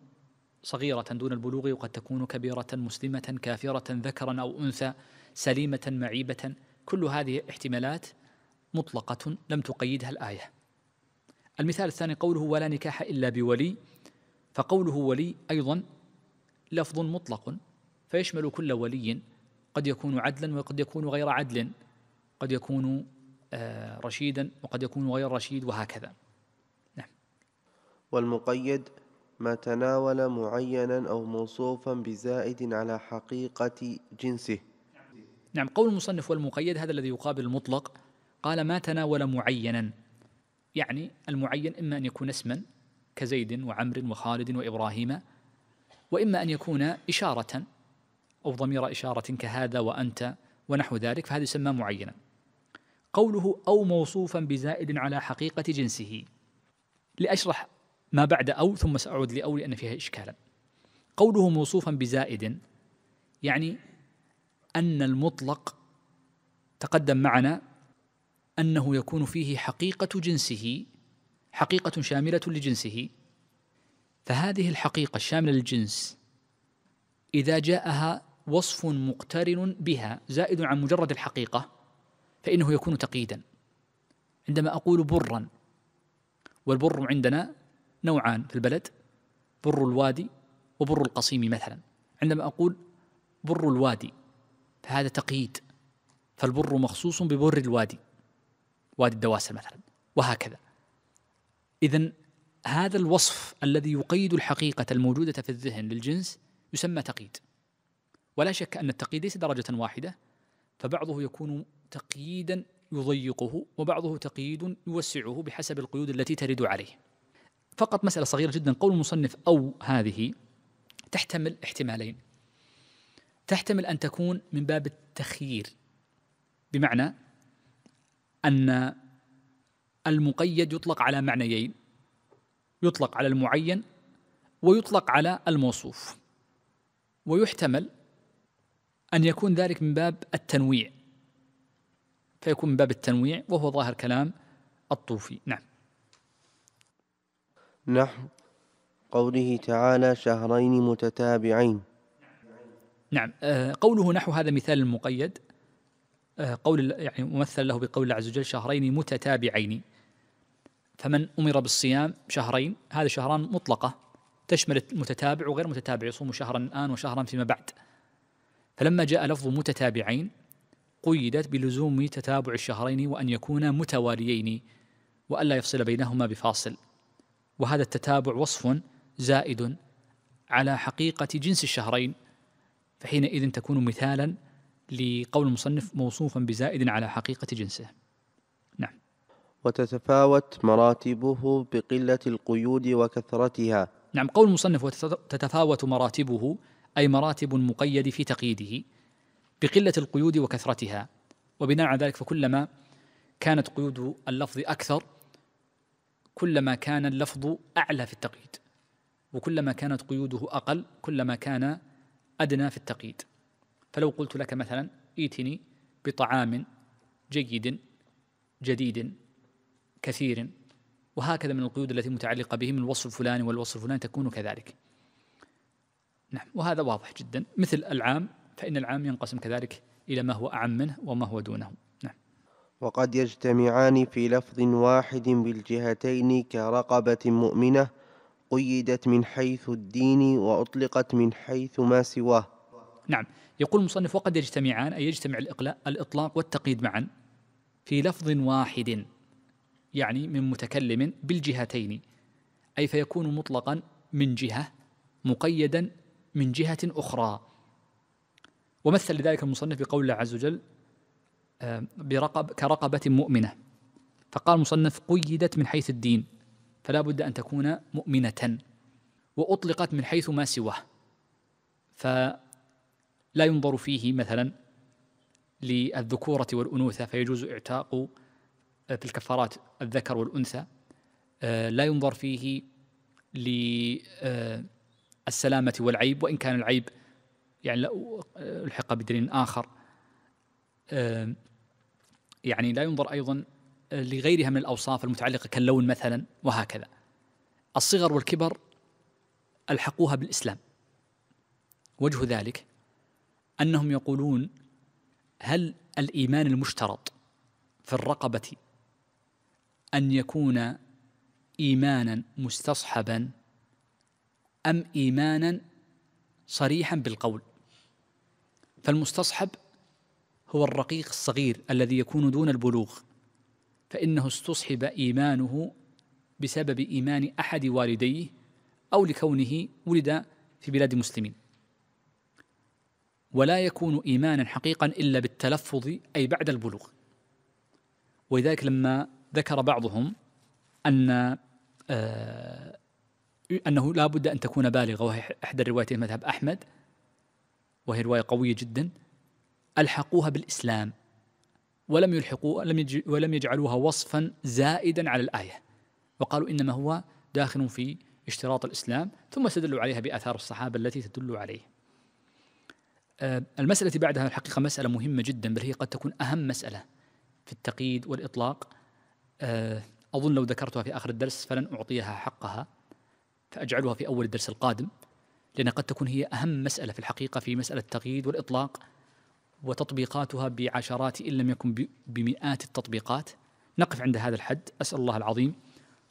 صغيرة دون البلوغ وقد تكون كبيرة مسلمة كافرة ذكرا أو أنثى سليمة معيبة كل هذه احتمالات مطلقة لم تقيدها الآية المثال الثاني قوله ولا نكاح إلا بولي فقوله ولي أيضا لفظ مطلق فيشمل كل ولي قد يكون عدلا وقد يكون غير عدل قد يكون آه، رشيدا وقد يكون غير رشيد وهكذا نعم. والمقيد ما تناول معينا أو موصوفا بزائد على حقيقة جنسه نعم قول المصنف والمقيد هذا الذي يقابل المطلق قال ما تناول معينا يعني المعين إما أن يكون اسما كزيد وعمر وخالد وإبراهيم وإما أن يكون إشارة أو ضمير إشارة كهذا وأنت ونحو ذلك فهذا يسمى معينا قوله أو موصوفا بزائد على حقيقة جنسه لأشرح ما بعد أو ثم سأعود لأو لأن فيها إشكالا قوله موصوفا بزائد يعني أن المطلق تقدم معنا أنه يكون فيه حقيقة جنسه حقيقة شاملة لجنسه فهذه الحقيقة الشاملة للجنس إذا جاءها وصف مقترن بها زائد عن مجرد الحقيقة فإنه يكون تقييدا عندما أقول برا والبر عندنا نوعان في البلد بر الوادي وبر القصيم مثلا عندما أقول بر الوادي فهذا تقييد فالبر مخصوص ببر الوادي وادي الدواسر مثلا وهكذا إذا هذا الوصف الذي يقيد الحقيقة الموجودة في الذهن للجنس يسمى تقييد ولا شك أن التقييد ليس درجة واحدة فبعضه يكون تقييدا يضيقه وبعضه تقييد يوسعه بحسب القيود التي ترد عليه فقط مسألة صغيرة جدا قول المصنف أو هذه تحتمل احتمالين تحتمل أن تكون من باب التخيير بمعنى أن المقيد يطلق على معنيين يطلق على المعين ويطلق على الموصوف ويحتمل أن يكون ذلك من باب التنويع فيكون من باب التنويع وهو ظاهر كلام الطوفي نعم نحو قوله تعالى شهرين متتابعين نعم آه، قوله نحو هذا مثال مقيد آه، قول يعني ممثل له بقول الله عز وجل شهرين متتابعين فمن أمر بالصيام شهرين هذا شهران مطلقة تشمل المتتابع وغير متتابع يصوم شهرا الآن وشهرا فيما بعد فلما جاء لفظ متتابعين قيدت بلزوم تتابع الشهرين وأن يكونا متواليين وألا يفصل بينهما بفاصل وهذا التتابع وصف زائد على حقيقة جنس الشهرين فحينئذ تكون مثالا لقول المصنف موصوفا بزائد على حقيقة جنسه نعم وتتفاوت مراتبه بقلة القيود وكثرتها نعم قول المصنف وتتفاوت مراتبه أي مراتب المقيد في تقييده بقلة القيود وكثرتها وبناء على ذلك فكلما كانت قيود اللفظ أكثر كلما كان اللفظ أعلى في التقييد وكلما كانت قيوده أقل كلما كان أدنى في التقييد فلو قلت لك مثلا ائتني بطعام جيد جديد كثير وهكذا من القيود التي متعلقة به من الوصف الفلاني والوصف الفلاني تكون كذلك نعم وهذا واضح جدا مثل العام فإن العام ينقسم كذلك إلى ما هو أعم منه وما هو دونه وقد يجتمعان في لفظ واحد بالجهتين كرقبة مؤمنة قيدت من حيث الدين وأطلقت من حيث ما سواه نعم يقول المصنف وقد يجتمعان أي يجتمع الإطلاق والتقييد معا في لفظ واحد يعني من متكلم بالجهتين أي فيكون مطلقا من جهة مقيدا من جهة أخرى ومثل ذلك المصنف بقول الله عز وجل برقب كرقبة مؤمنة فقال مصنف قيدت من حيث الدين فلا بد أن تكون مؤمنة وأطلقت من حيث ما سواه فلا ينظر فيه مثلا للذكورة والأنوثة فيجوز إعتاق في آه، الكفارات الذكر والأنثى آه، لا ينظر فيه للسلامة آه، والعيب وإن كان العيب يعني الحق بدليل آخر يعني لا ينظر أيضا آه، لغيرها من الأوصاف المتعلقة كاللون مثلا وهكذا الصغر والكبر ألحقوها بالإسلام وجه ذلك أنهم يقولون هل الإيمان المشترط في الرقبة أن يكون إيمانا مستصحبا أم إيمانا صريحا بالقول فالمستصحب هو الرقيق الصغير الذي يكون دون البلوغ فإنه استصحب إيمانه بسبب إيمان أحد والديه أو لكونه ولد في بلاد مسلمين ولا يكون إيمانا حقيقا إلا بالتلفظ أي بعد البلوغ ولذلك لما ذكر بعضهم أن آه أنه لا بد أن تكون بالغة وهي إحدى الروايتين مذهب أحمد وهي رواية قوية جدا الحقوها بالاسلام ولم يلحقوا لم ولم يجعلوها وصفا زائدا على الايه وقالوا انما هو داخل في اشتراط الاسلام ثم استدلوا عليها باثار الصحابه التي تدل عليه. آه، المساله بعدها الحقيقه مساله مهمه جدا بل هي قد تكون اهم مساله في التقييد والاطلاق آه، اظن لو ذكرتها في اخر الدرس فلن اعطيها حقها فاجعلها في اول الدرس القادم لان قد تكون هي اهم مساله في الحقيقه في مساله التقييد والاطلاق وتطبيقاتها بعشرات إن لم يكن بمئات التطبيقات نقف عند هذا الحد أسأل الله العظيم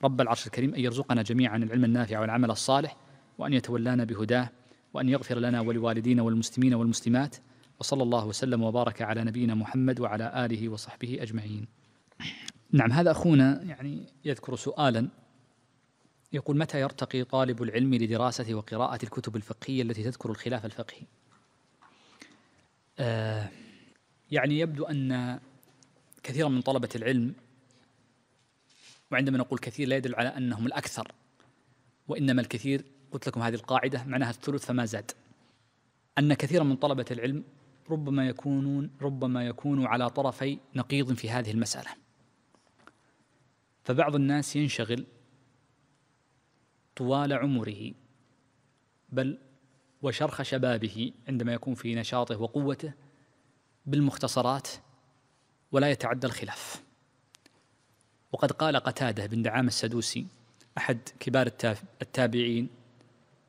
رب العرش الكريم أن يرزقنا جميعا العلم النافع والعمل الصالح وأن يتولانا بهداه وأن يغفر لنا ولوالدينا والمسلمين والمسلمات وصلى الله وسلم وبارك على نبينا محمد وعلى آله وصحبه أجمعين نعم هذا أخونا يعني يذكر سؤالا يقول متى يرتقي طالب العلم لدراسة وقراءة الكتب الفقهية التي تذكر الخلاف الفقهي آه، يعني يبدو أن كثيرا من طلبة العلم وعندما نقول كثير لا يدل على أنهم الأكثر وإنما الكثير قلت لكم هذه القاعدة معناها الثلث فما زاد أن كثيرا من طلبة العلم ربما يكونون ربما يكونوا على طرفي نقيض في هذه المسألة فبعض الناس ينشغل طوال عمره بل وشرخ شبابه عندما يكون في نشاطه وقوته بالمختصرات ولا يتعدى الخلاف وقد قال قتاده بن دعام السدوسي احد كبار التابعين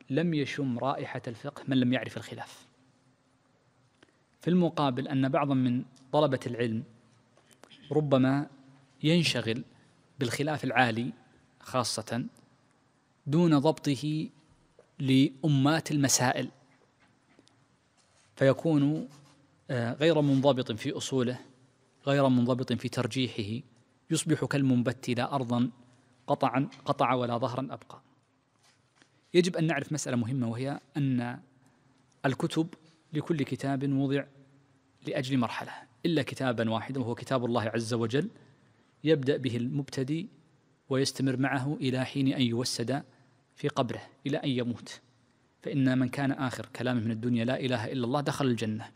لم يشم رائحه الفقه من لم يعرف الخلاف في المقابل ان بعضا من طلبه العلم ربما ينشغل بالخلاف العالي خاصه دون ضبطه لأمات المسائل فيكون آه، غير منضبط في أصوله غير منضبط في ترجيحه يصبح كالمنبت لا أرضا قطعا قطع ولا ظهرا أبقى يجب أن نعرف مسألة مهمة وهي أن الكتب لكل كتاب وضع لأجل مرحلة إلا كتابا واحدا وهو كتاب الله عز وجل يبدأ به المبتدئ ويستمر معه إلى حين أن يوسد في قبره إلى أن يموت فإن من كان آخر كلامه من الدنيا لا إله إلا الله دخل الجنة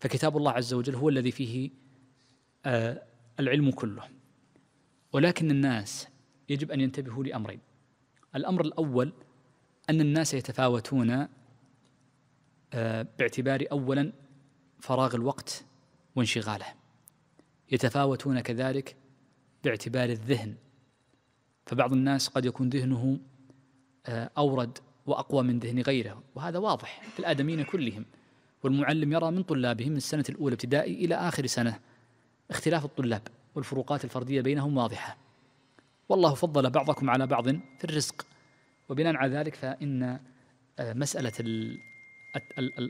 فكتاب الله عز وجل هو الذي فيه آه العلم كله ولكن الناس يجب أن ينتبهوا لأمرين الأمر الأول أن الناس يتفاوتون آه باعتبار أولا فراغ الوقت وانشغاله يتفاوتون كذلك باعتبار الذهن فبعض الناس قد يكون ذهنه آه، أورد وأقوى من ذهن غيره وهذا واضح في الآدميين كلهم والمعلم يرى من طلابه من السنة الأولى ابتدائي إلى آخر سنة اختلاف الطلاب والفروقات الفردية بينهم واضحة والله فضل بعضكم على بعض في الرزق وبناء على ذلك فإن آه، مسألة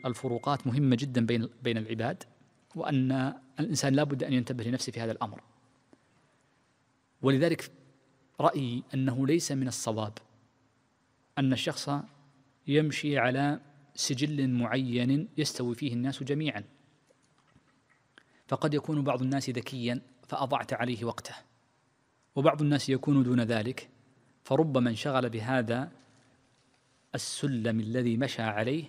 الفروقات مهمة جدا بين بين العباد وأن الإنسان لا بد أن ينتبه لنفسه في هذا الأمر ولذلك رأيي أنه ليس من الصواب أن الشخص يمشي على سجل معين يستوي فيه الناس جميعا فقد يكون بعض الناس ذكيا فأضعت عليه وقته وبعض الناس يكون دون ذلك فربما انشغل بهذا السلم الذي مشى عليه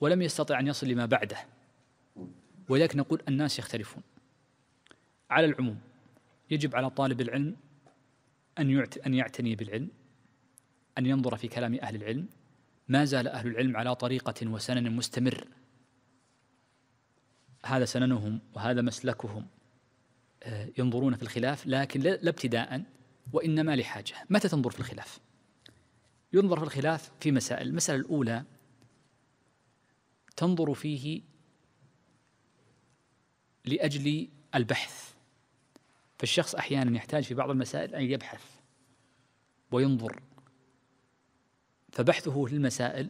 ولم يستطع أن يصل لما بعده ولذلك نقول الناس يختلفون على العموم يجب على طالب العلم أن أن يعتني بالعلم أن ينظر في كلام أهل العلم ما زال أهل العلم على طريقة وسنن مستمر هذا سننهم وهذا مسلكهم آه، ينظرون في الخلاف لكن لا ابتداء وإنما لحاجة متى تنظر في الخلاف؟ ينظر في الخلاف في مسائل المسألة الأولى تنظر فيه لأجل البحث فالشخص أحيانا يحتاج في بعض المسائل أن يبحث وينظر فبحثه للمسائل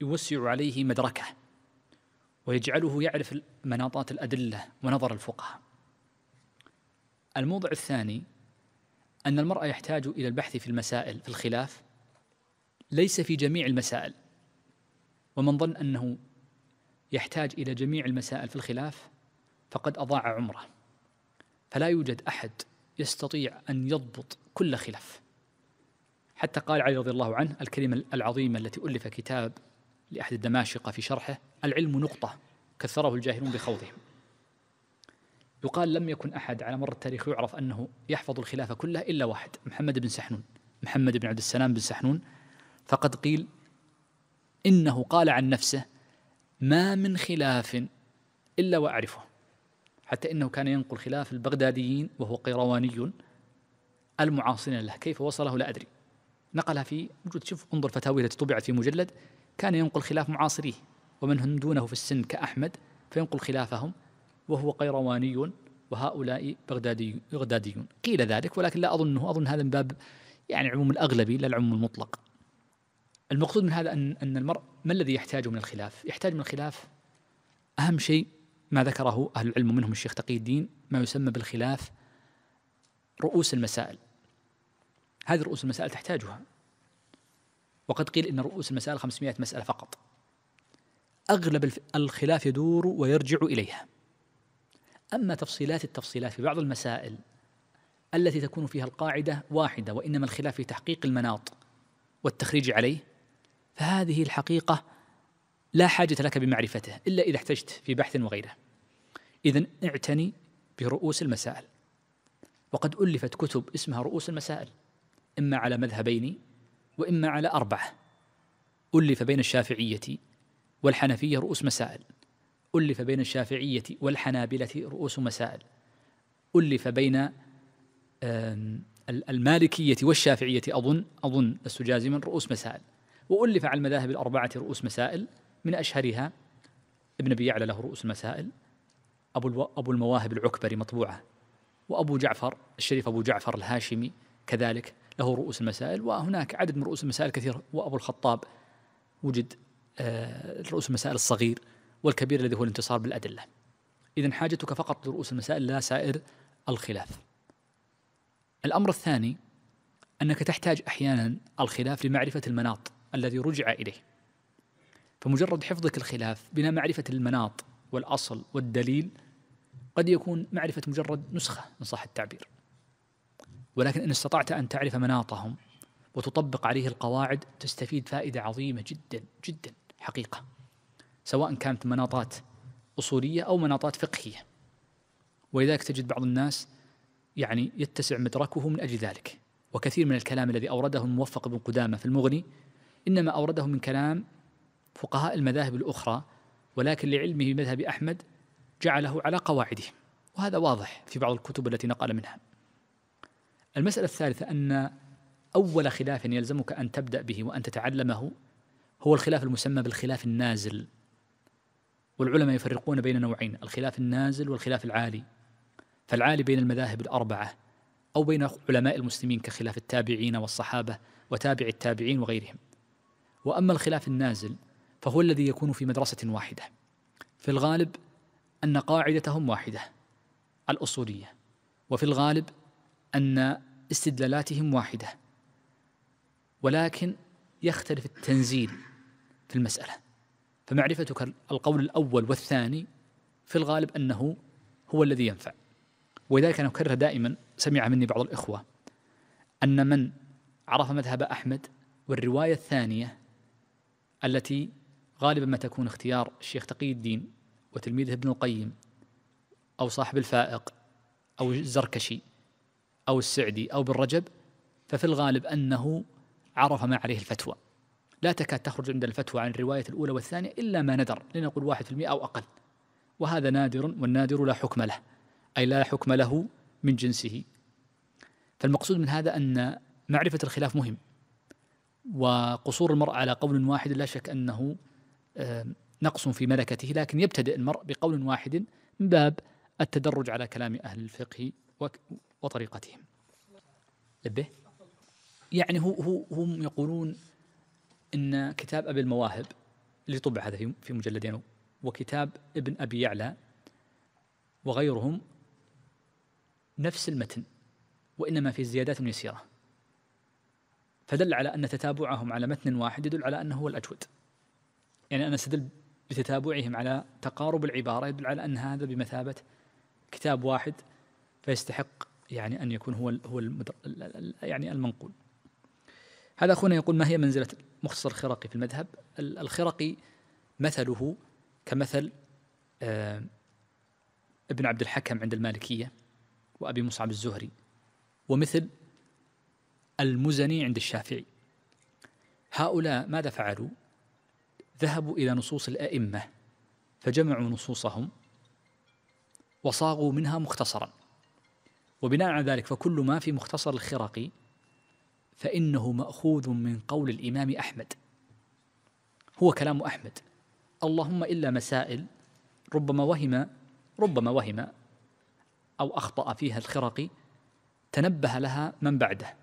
يوسع عليه مدركه ويجعله يعرف مناطات الأدلة ونظر الفقهاء الموضع الثاني أن المرأة يحتاج إلى البحث في المسائل في الخلاف ليس في جميع المسائل ومن ظن أنه يحتاج إلى جميع المسائل في الخلاف فقد أضاع عمره فلا يوجد أحد يستطيع أن يضبط كل خلاف حتى قال علي رضي الله عنه الكلمة العظيمة التي ألف كتاب لأحد الدماشقة في شرحه العلم نقطة كثره الجاهلون بخوضهم يقال لم يكن أحد على مر التاريخ يعرف أنه يحفظ الخلافة كلها إلا واحد محمد بن سحنون محمد بن عبد السلام بن سحنون فقد قيل إنه قال عن نفسه ما من خلاف إلا وأعرفه حتى إنه كان ينقل خلاف البغداديين وهو قيرواني المعاصرين له كيف وصله لا أدري نقلها في موجود شوف انظر فتاوي التي طبعت في مجلد كان ينقل خلاف معاصريه ومن هم دونه في السن كأحمد فينقل خلافهم وهو قيرواني وهؤلاء بغدادي بغداديون قيل ذلك ولكن لا أظنه أظن هذا من باب يعني عموم الأغلبي لا العموم المطلق المقصود من هذا أن أن المرء ما الذي يحتاجه من الخلاف؟ يحتاج من الخلاف أهم شيء ما ذكره أهل العلم منهم الشيخ تقي الدين ما يسمى بالخلاف رؤوس المسائل هذه رؤوس المسائل تحتاجها وقد قيل إن رؤوس المسائل 500 مسألة فقط أغلب الخلاف يدور ويرجع إليها أما تفصيلات التفصيلات في بعض المسائل التي تكون فيها القاعدة واحدة وإنما الخلاف في تحقيق المناط والتخريج عليه فهذه الحقيقة لا حاجة لك بمعرفته إلا إذا احتجت في بحث وغيره إذا اعتني برؤوس المسائل وقد ألفت كتب اسمها رؤوس المسائل إما على مذهبين وإما على أربعة ألف بين الشافعية والحنفية رؤوس مسائل ألف بين الشافعية والحنابلة رؤوس مسائل ألف بين المالكية والشافعية أظن أظن لست جازما رؤوس مسائل وألف على المذاهب الأربعة رؤوس مسائل من أشهرها ابن أبي يعلى له رؤوس المسائل أبو, أبو المواهب العكبري مطبوعة وأبو جعفر الشريف أبو جعفر الهاشمي كذلك له رؤوس المسائل وهناك عدد من رؤوس المسائل كثيرة وأبو الخطاب وجد آه، رؤوس المسائل الصغير والكبير الذي هو الانتصار بالأدلة إذا حاجتك فقط لرؤوس المسائل لا سائر الخلاف الأمر الثاني أنك تحتاج أحيانا الخلاف لمعرفة المناط الذي رجع إليه فمجرد حفظك الخلاف بلا معرفة المناط والأصل والدليل قد يكون معرفة مجرد نسخة إن صح التعبير ولكن إن استطعت أن تعرف مناطهم وتطبق عليه القواعد تستفيد فائدة عظيمة جدا جدا حقيقة سواء كانت مناطات أصولية أو مناطات فقهية ولذلك تجد بعض الناس يعني يتسع مدركه من أجل ذلك وكثير من الكلام الذي أورده الموفق بن قدامة في المغني إنما أورده من كلام فقهاء المذاهب الأخرى ولكن لعلمه بمذهب أحمد جعله على قواعده وهذا واضح في بعض الكتب التي نقل منها المسألة الثالثة أن أول خلاف يلزمك أن تبدأ به وأن تتعلمه هو الخلاف المسمى بالخلاف النازل والعلماء يفرقون بين نوعين الخلاف النازل والخلاف العالي فالعالي بين المذاهب الأربعة أو بين علماء المسلمين كخلاف التابعين والصحابة وتابع التابعين وغيرهم وأما الخلاف النازل فهو الذي يكون في مدرسة واحدة في الغالب أن قاعدتهم واحدة الأصولية وفي الغالب أن استدلالاتهم واحدة ولكن يختلف التنزيل في المسألة فمعرفتك القول الأول والثاني في الغالب أنه هو الذي ينفع ولذلك أنا أكرر دائما سمع مني بعض الإخوة أن من عرف مذهب أحمد والرواية الثانية التي غالبا ما تكون اختيار الشيخ تقي الدين وتلميذه ابن القيم أو صاحب الفائق أو الزركشي أو السعدي أو بن رجب ففي الغالب أنه عرف ما عليه الفتوى لا تكاد تخرج عند الفتوى عن الرواية الأولى والثانية إلا ما ندر لنقول واحد في المئة أو أقل وهذا نادر والنادر لا حكم له أي لا حكم له من جنسه فالمقصود من هذا أن معرفة الخلاف مهم وقصور المرء على قول واحد لا شك أنه آه، نقص في ملكته لكن يبتدئ المرء بقول واحد من باب التدرج على كلام أهل الفقه وطريقتهم لبه يعني هو هو هم يقولون ان كتاب ابي المواهب اللي طبع هذا في مجلدين وكتاب ابن ابي يعلى وغيرهم نفس المتن وانما في زيادات يسيره فدل على ان تتابعهم على متن واحد يدل على انه هو الاجود يعني انا استدل بتتابعهم على تقارب العباره يدل على ان هذا بمثابه كتاب واحد فيستحق يعني أن يكون هو هو يعني المنقول هذا أخونا يقول ما هي منزلة مختصر الخرقي في المذهب الخرقي مثله كمثل آه، ابن عبد الحكم عند المالكية وأبي مصعب الزهري ومثل المزني عند الشافعي هؤلاء ماذا فعلوا ذهبوا إلى نصوص الأئمة فجمعوا نصوصهم وصاغوا منها مختصرا وبناء على ذلك فكل ما في مختصر الخرقي فإنه مأخوذ من قول الإمام أحمد هو كلام أحمد اللهم إلا مسائل ربما وهم ربما وهم أو أخطأ فيها الخرقي تنبه لها من بعده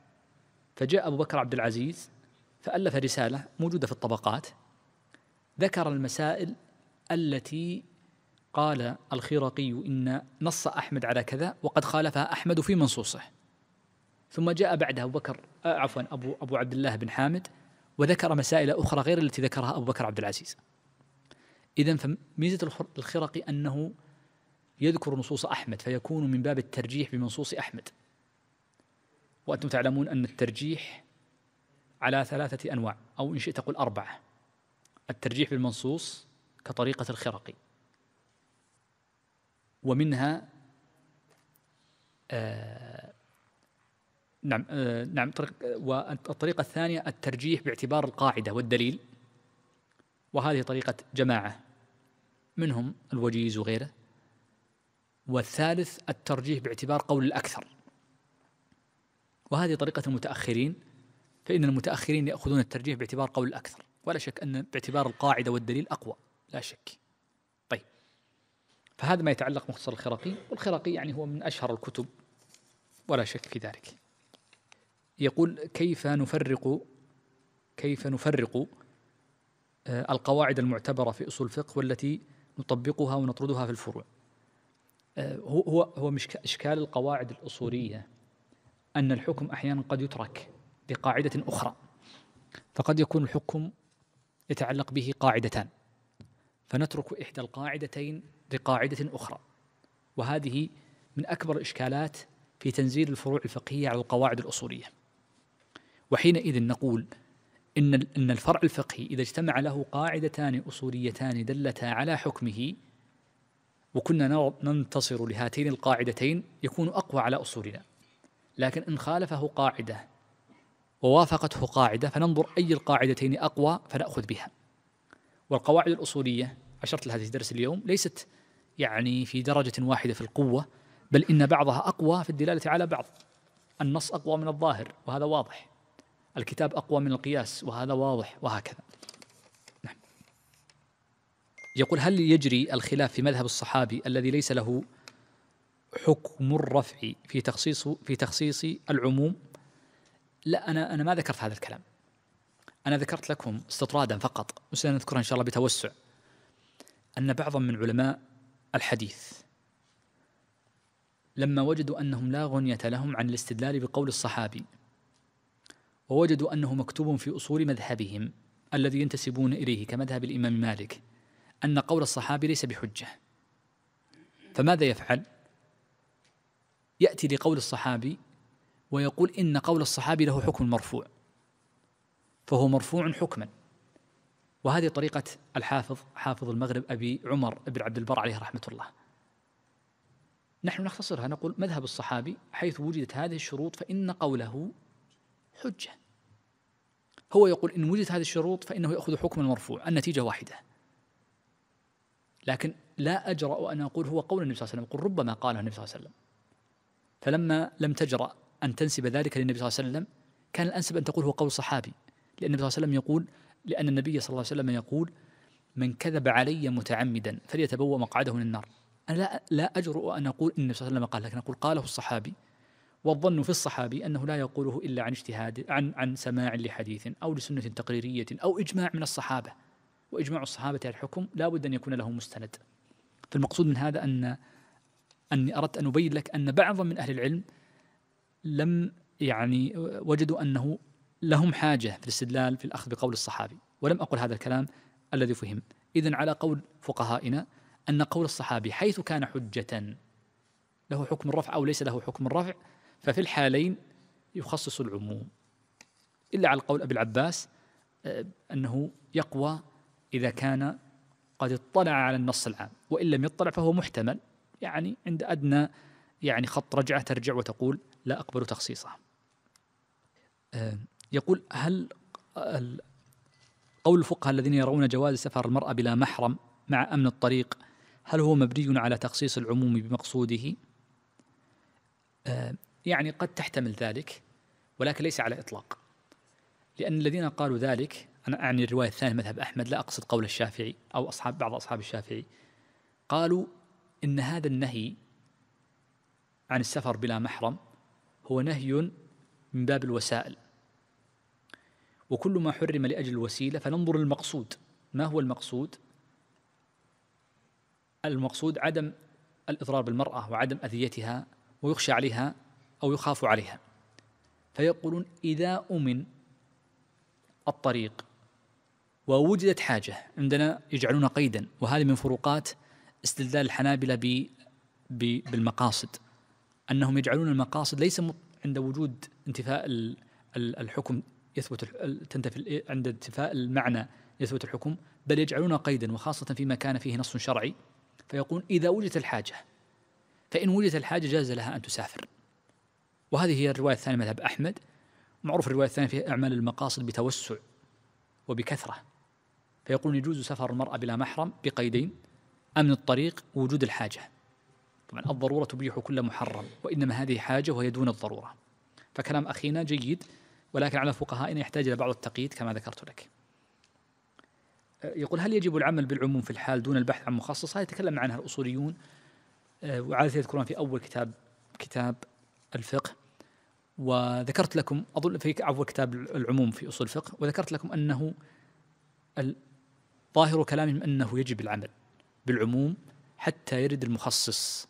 فجاء أبو بكر عبد العزيز فألف رسالة موجودة في الطبقات ذكر المسائل التي قال الخرقي إن نص أحمد على كذا وقد خالفها أحمد في منصوصه ثم جاء بعدها أبو بكر آه، عفوا أبو, أبو عبد الله بن حامد وذكر مسائل أخرى غير التي ذكرها أبو بكر عبد العزيز إذا فميزة الخرقي أنه يذكر نصوص أحمد فيكون من باب الترجيح بمنصوص أحمد وأنتم تعلمون أن الترجيح على ثلاثة أنواع أو إن شئت قل أربعة الترجيح بالمنصوص كطريقة الخرقي ومنها آه نعم آه نعم طريق والطريقة الثانية الترجيح باعتبار القاعدة والدليل وهذه طريقة جماعة منهم الوجيز وغيره والثالث الترجيح باعتبار قول الأكثر وهذه طريقة المتأخرين فإن المتأخرين يأخذون الترجيح باعتبار قول الأكثر ولا شك أن باعتبار القاعدة والدليل أقوى لا شك فهذا ما يتعلق مختصر الخرقي والخرقي يعني هو من أشهر الكتب ولا شك في ذلك يقول كيف نفرق كيف نفرق آه، القواعد المعتبرة في أصول الفقه والتي نطبقها ونطردها في الفروع آه، هو هو هو إشكال القواعد الأصولية أن الحكم أحيانا قد يترك لقاعدة أخرى فقد يكون الحكم يتعلق به قاعدتان فنترك إحدى القاعدتين لقاعدة أخرى وهذه من أكبر الإشكالات في تنزيل الفروع الفقهية على القواعد الأصولية وحينئذ نقول إن إن الفرع الفقهي إذا اجتمع له قاعدتان أصوليتان دلتا على حكمه وكنا ننتصر لهاتين القاعدتين يكون أقوى على أصولنا لكن إن خالفه قاعدة ووافقته قاعدة فننظر أي القاعدتين أقوى فنأخذ بها والقواعد الأصولية عشرت لها في درس اليوم ليست يعني في درجة واحدة في القوة بل إن بعضها أقوى في الدلالة على بعض النص أقوى من الظاهر وهذا واضح الكتاب أقوى من القياس وهذا واضح وهكذا نعم يقول هل يجري الخلاف في مذهب الصحابي الذي ليس له حكم الرفع في تخصيص في تخصيص العموم لا أنا أنا ما ذكرت هذا الكلام أنا ذكرت لكم استطرادا فقط وسنذكرها إن شاء الله بتوسع أن بعضا من علماء الحديث لما وجدوا أنهم لا غنية لهم عن الاستدلال بقول الصحابي ووجدوا أنه مكتوب في أصول مذهبهم الذي ينتسبون إليه كمذهب الإمام مالك أن قول الصحابي ليس بحجة فماذا يفعل؟ يأتي لقول الصحابي ويقول إن قول الصحابي له حكم مرفوع فهو مرفوع حكما وهذه طريقة الحافظ حافظ المغرب أبي عمر بن عبد البر عليه رحمة الله نحن نختصرها نقول مذهب الصحابي حيث وجدت هذه الشروط فإن قوله حجة هو يقول إن وجدت هذه الشروط فإنه يأخذ حكم المرفوع النتيجة واحدة لكن لا أجرأ أن أقول هو قول النبي صلى الله عليه وسلم قل ربما قاله النبي صلى الله عليه وسلم فلما لم تجرأ أن تنسب ذلك للنبي صلى الله عليه وسلم كان الأنسب أن تقول هو قول صحابي لأن النبي صلى الله عليه وسلم يقول لأن النبي صلى الله عليه وسلم يقول من كذب علي متعمدا فليتبوأ مقعده من النار أنا لا, لا أجرؤ أن أقول إن النبي صلى الله عليه وسلم قال لكن أقول قاله الصحابي والظن في الصحابي أنه لا يقوله إلا عن اجتهاد عن عن سماع لحديث أو لسنة تقريرية أو إجماع من الصحابة وإجماع الصحابة على الحكم لا بد أن يكون له مستند فالمقصود من هذا أن أني أردت أن أبين لك أن بعضا من أهل العلم لم يعني وجدوا أنه لهم حاجة في الاستدلال في الأخذ بقول الصحابي ولم أقل هذا الكلام الذي فهم إذا على قول فقهائنا أن قول الصحابي حيث كان حجة له حكم الرفع أو ليس له حكم الرفع ففي الحالين يخصص العموم إلا على قول أبي العباس آه، أنه يقوى إذا كان قد اطلع على النص العام وإن لم يطلع فهو محتمل يعني عند أدنى يعني خط رجعة ترجع وتقول لا أقبل تخصيصه آه، يقول هل قول الفقهاء الذين يرون جواز سفر المرأة بلا محرم مع أمن الطريق هل هو مبني على تخصيص العموم بمقصوده؟ آه، يعني قد تحتمل ذلك ولكن ليس على إطلاق لأن الذين قالوا ذلك أنا أعني الرواية الثانية مذهب أحمد لا أقصد قول الشافعي أو أصحاب بعض أصحاب الشافعي قالوا إن هذا النهي عن السفر بلا محرم هو نهي من باب الوسائل وكل ما حرم لأجل الوسيلة فننظر المقصود ما هو المقصود؟ المقصود عدم الإضرار بالمرأة وعدم أذيتها ويخشى عليها أو يخاف عليها فيقولون إذا أمن الطريق ووجدت حاجة عندنا يجعلون قيدا وهذه من فروقات استدلال الحنابلة ب بالمقاصد أنهم يجعلون المقاصد ليس عند وجود انتفاء الحكم يثبت تنتفي إيه، عند انتفاء المعنى يثبت الحكم بل يجعلون قيدا وخاصة فيما كان فيه نص شرعي فيقول إذا وجدت الحاجة فإن وجدت الحاجة جاز لها أن تسافر وهذه هي الرواية الثانية مذهب أحمد معروف الرواية الثانية في أعمال المقاصد بتوسع وبكثرة فيقول يجوز سفر المرأة بلا محرم بقيدين أمن الطريق وجود الحاجة طبعا الضرورة تبيح كل محرم وإنما هذه حاجة وهي دون الضرورة فكلام أخينا جيد ولكن على فقهائنا يحتاج إلى بعض التقييد كما ذكرت لك يقول هل يجب العمل بالعموم في الحال دون البحث عن مخصص هذا يتكلم عنها الأصوليون آه، وعادة يذكرون في أول كتاب كتاب الفقه وذكرت لكم أظن في عفوا كتاب العموم في أصول الفقه وذكرت لكم أنه ظاهر كلامهم أنه يجب العمل بالعموم حتى يرد المخصص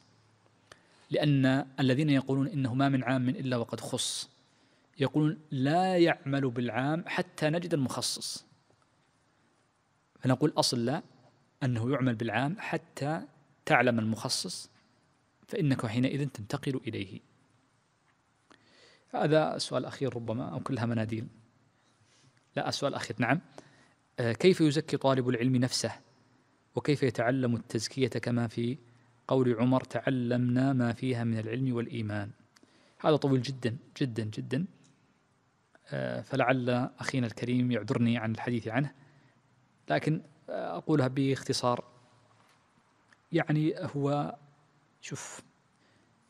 لأن الذين يقولون إنه ما من عام إلا وقد خص يقولون لا يعمل بالعام حتى نجد المخصص فنقول أصل لا أنه يعمل بالعام حتى تعلم المخصص فإنك حينئذ تنتقل إليه هذا سؤال أخير ربما أو كلها مناديل لا السؤال الأخير نعم آه، كيف يزكي طالب العلم نفسه وكيف يتعلم التزكية كما في قول عمر تعلمنا ما فيها من العلم والإيمان هذا طويل جدا جدا جدا فلعل أخينا الكريم يعذرني عن الحديث عنه لكن أقولها باختصار يعني هو شوف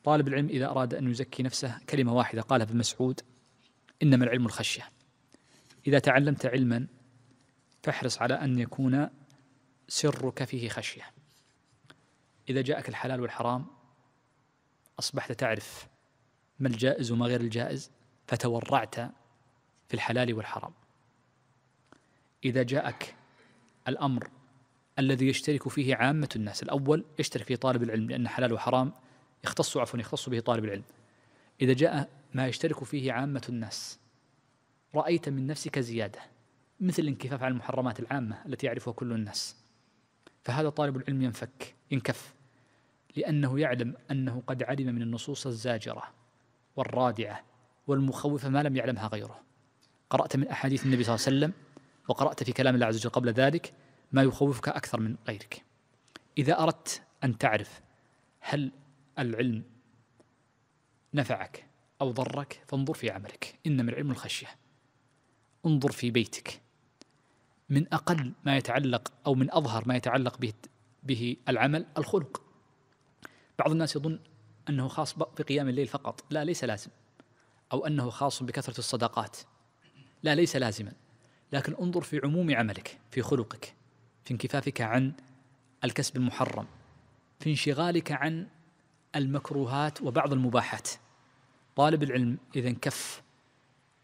طالب العلم إذا أراد أن يزكي نفسه كلمة واحدة قالها ابن مسعود إنما العلم الخشية إذا تعلمت علما فاحرص على أن يكون سرك فيه خشية إذا جاءك الحلال والحرام أصبحت تعرف ما الجائز وما غير الجائز فتورعت في الحلال والحرام إذا جاءك الأمر الذي يشترك فيه عامة الناس الأول يشترك فيه طالب العلم لأن حلال وحرام يختص عفوا يختص به طالب العلم إذا جاء ما يشترك فيه عامة الناس رأيت من نفسك زيادة مثل الانكفاف عن المحرمات العامة التي يعرفها كل الناس فهذا طالب العلم ينفك ينكف لأنه يعلم أنه قد علم من النصوص الزاجرة والرادعة والمخوفة ما لم يعلمها غيره قرأت من أحاديث النبي صلى الله عليه وسلم وقرأت في كلام الله عز وجل قبل ذلك ما يخوفك أكثر من غيرك إذا أردت أن تعرف هل العلم نفعك أو ضرك فانظر في عملك إنما العلم الخشية انظر في بيتك من أقل ما يتعلق أو من أظهر ما يتعلق به, به العمل الخلق بعض الناس يظن أنه خاص بقيام الليل فقط لا ليس لازم أو أنه خاص بكثرة الصداقات لا ليس لازما لكن انظر في عموم عملك في خلقك في انكفافك عن الكسب المحرم في انشغالك عن المكروهات وبعض المباحات طالب العلم إذا انكف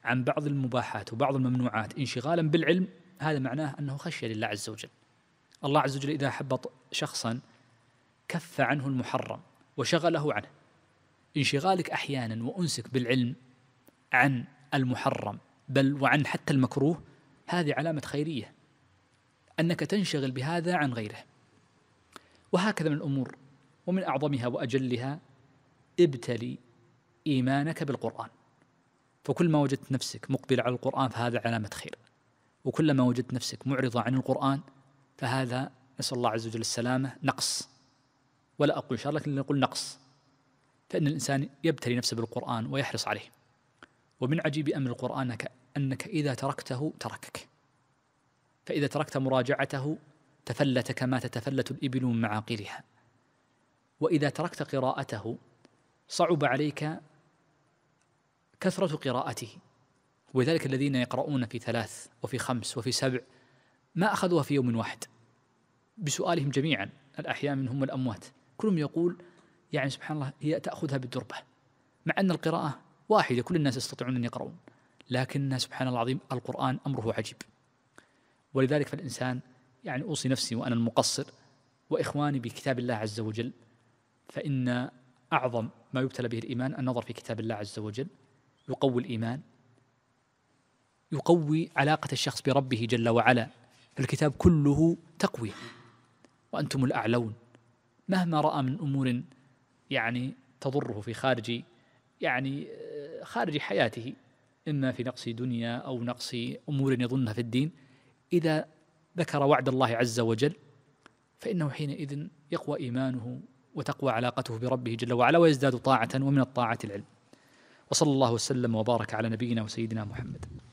عن بعض المباحات وبعض الممنوعات انشغالا بالعلم هذا معناه أنه خشية لله عز وجل الله عز وجل إذا أحب شخصا كف عنه المحرم وشغله عنه انشغالك أحيانا وأنسك بالعلم عن المحرم بل وعن حتى المكروه هذه علامة خيرية أنك تنشغل بهذا عن غيره وهكذا من الأمور ومن أعظمها وأجلها ابتلي إيمانك بالقرآن فكل ما وجدت نفسك مقبلة على القرآن فهذا علامة خير وكلما وجدت نفسك معرضة عن القرآن فهذا نسأل الله عز وجل السلامة نقص ولا أقول الله لكن أقول نقص فإن الإنسان يبتلي نفسه بالقرآن ويحرص عليه ومن عجيب أمر القرآن أنك إذا تركته تركك فإذا تركت مراجعته تفلت كما تتفلت الإبل من معاقلها وإذا تركت قراءته صعب عليك كثرة قراءته وذلك الذين يقرؤون في ثلاث وفي خمس وفي سبع ما أخذوها في يوم واحد بسؤالهم جميعا الأحياء منهم والأموات كلهم يقول يعني سبحان الله هي تأخذها بالدربة مع أن القراءة واحدة كل الناس يستطيعون أن يقرؤون لكن سبحان الله العظيم القرآن أمره عجيب ولذلك فالإنسان يعني أوصي نفسي وأنا المقصر وإخواني بكتاب الله عز وجل فإن أعظم ما يبتلى به الإيمان النظر في كتاب الله عز وجل يقوي الإيمان يقوي علاقة الشخص بربه جل وعلا فالكتاب كله تقوية وأنتم الأعلون مهما رأى من أمور يعني تضره في خارج يعني خارج حياته إما في نقص دنيا أو نقص أمور يظنها في الدين إذا ذكر وعد الله عز وجل فإنه حينئذ يقوى إيمانه وتقوى علاقته بربه جل وعلا ويزداد طاعة ومن الطاعة العلم وصلى الله وسلم وبارك على نبينا وسيدنا محمد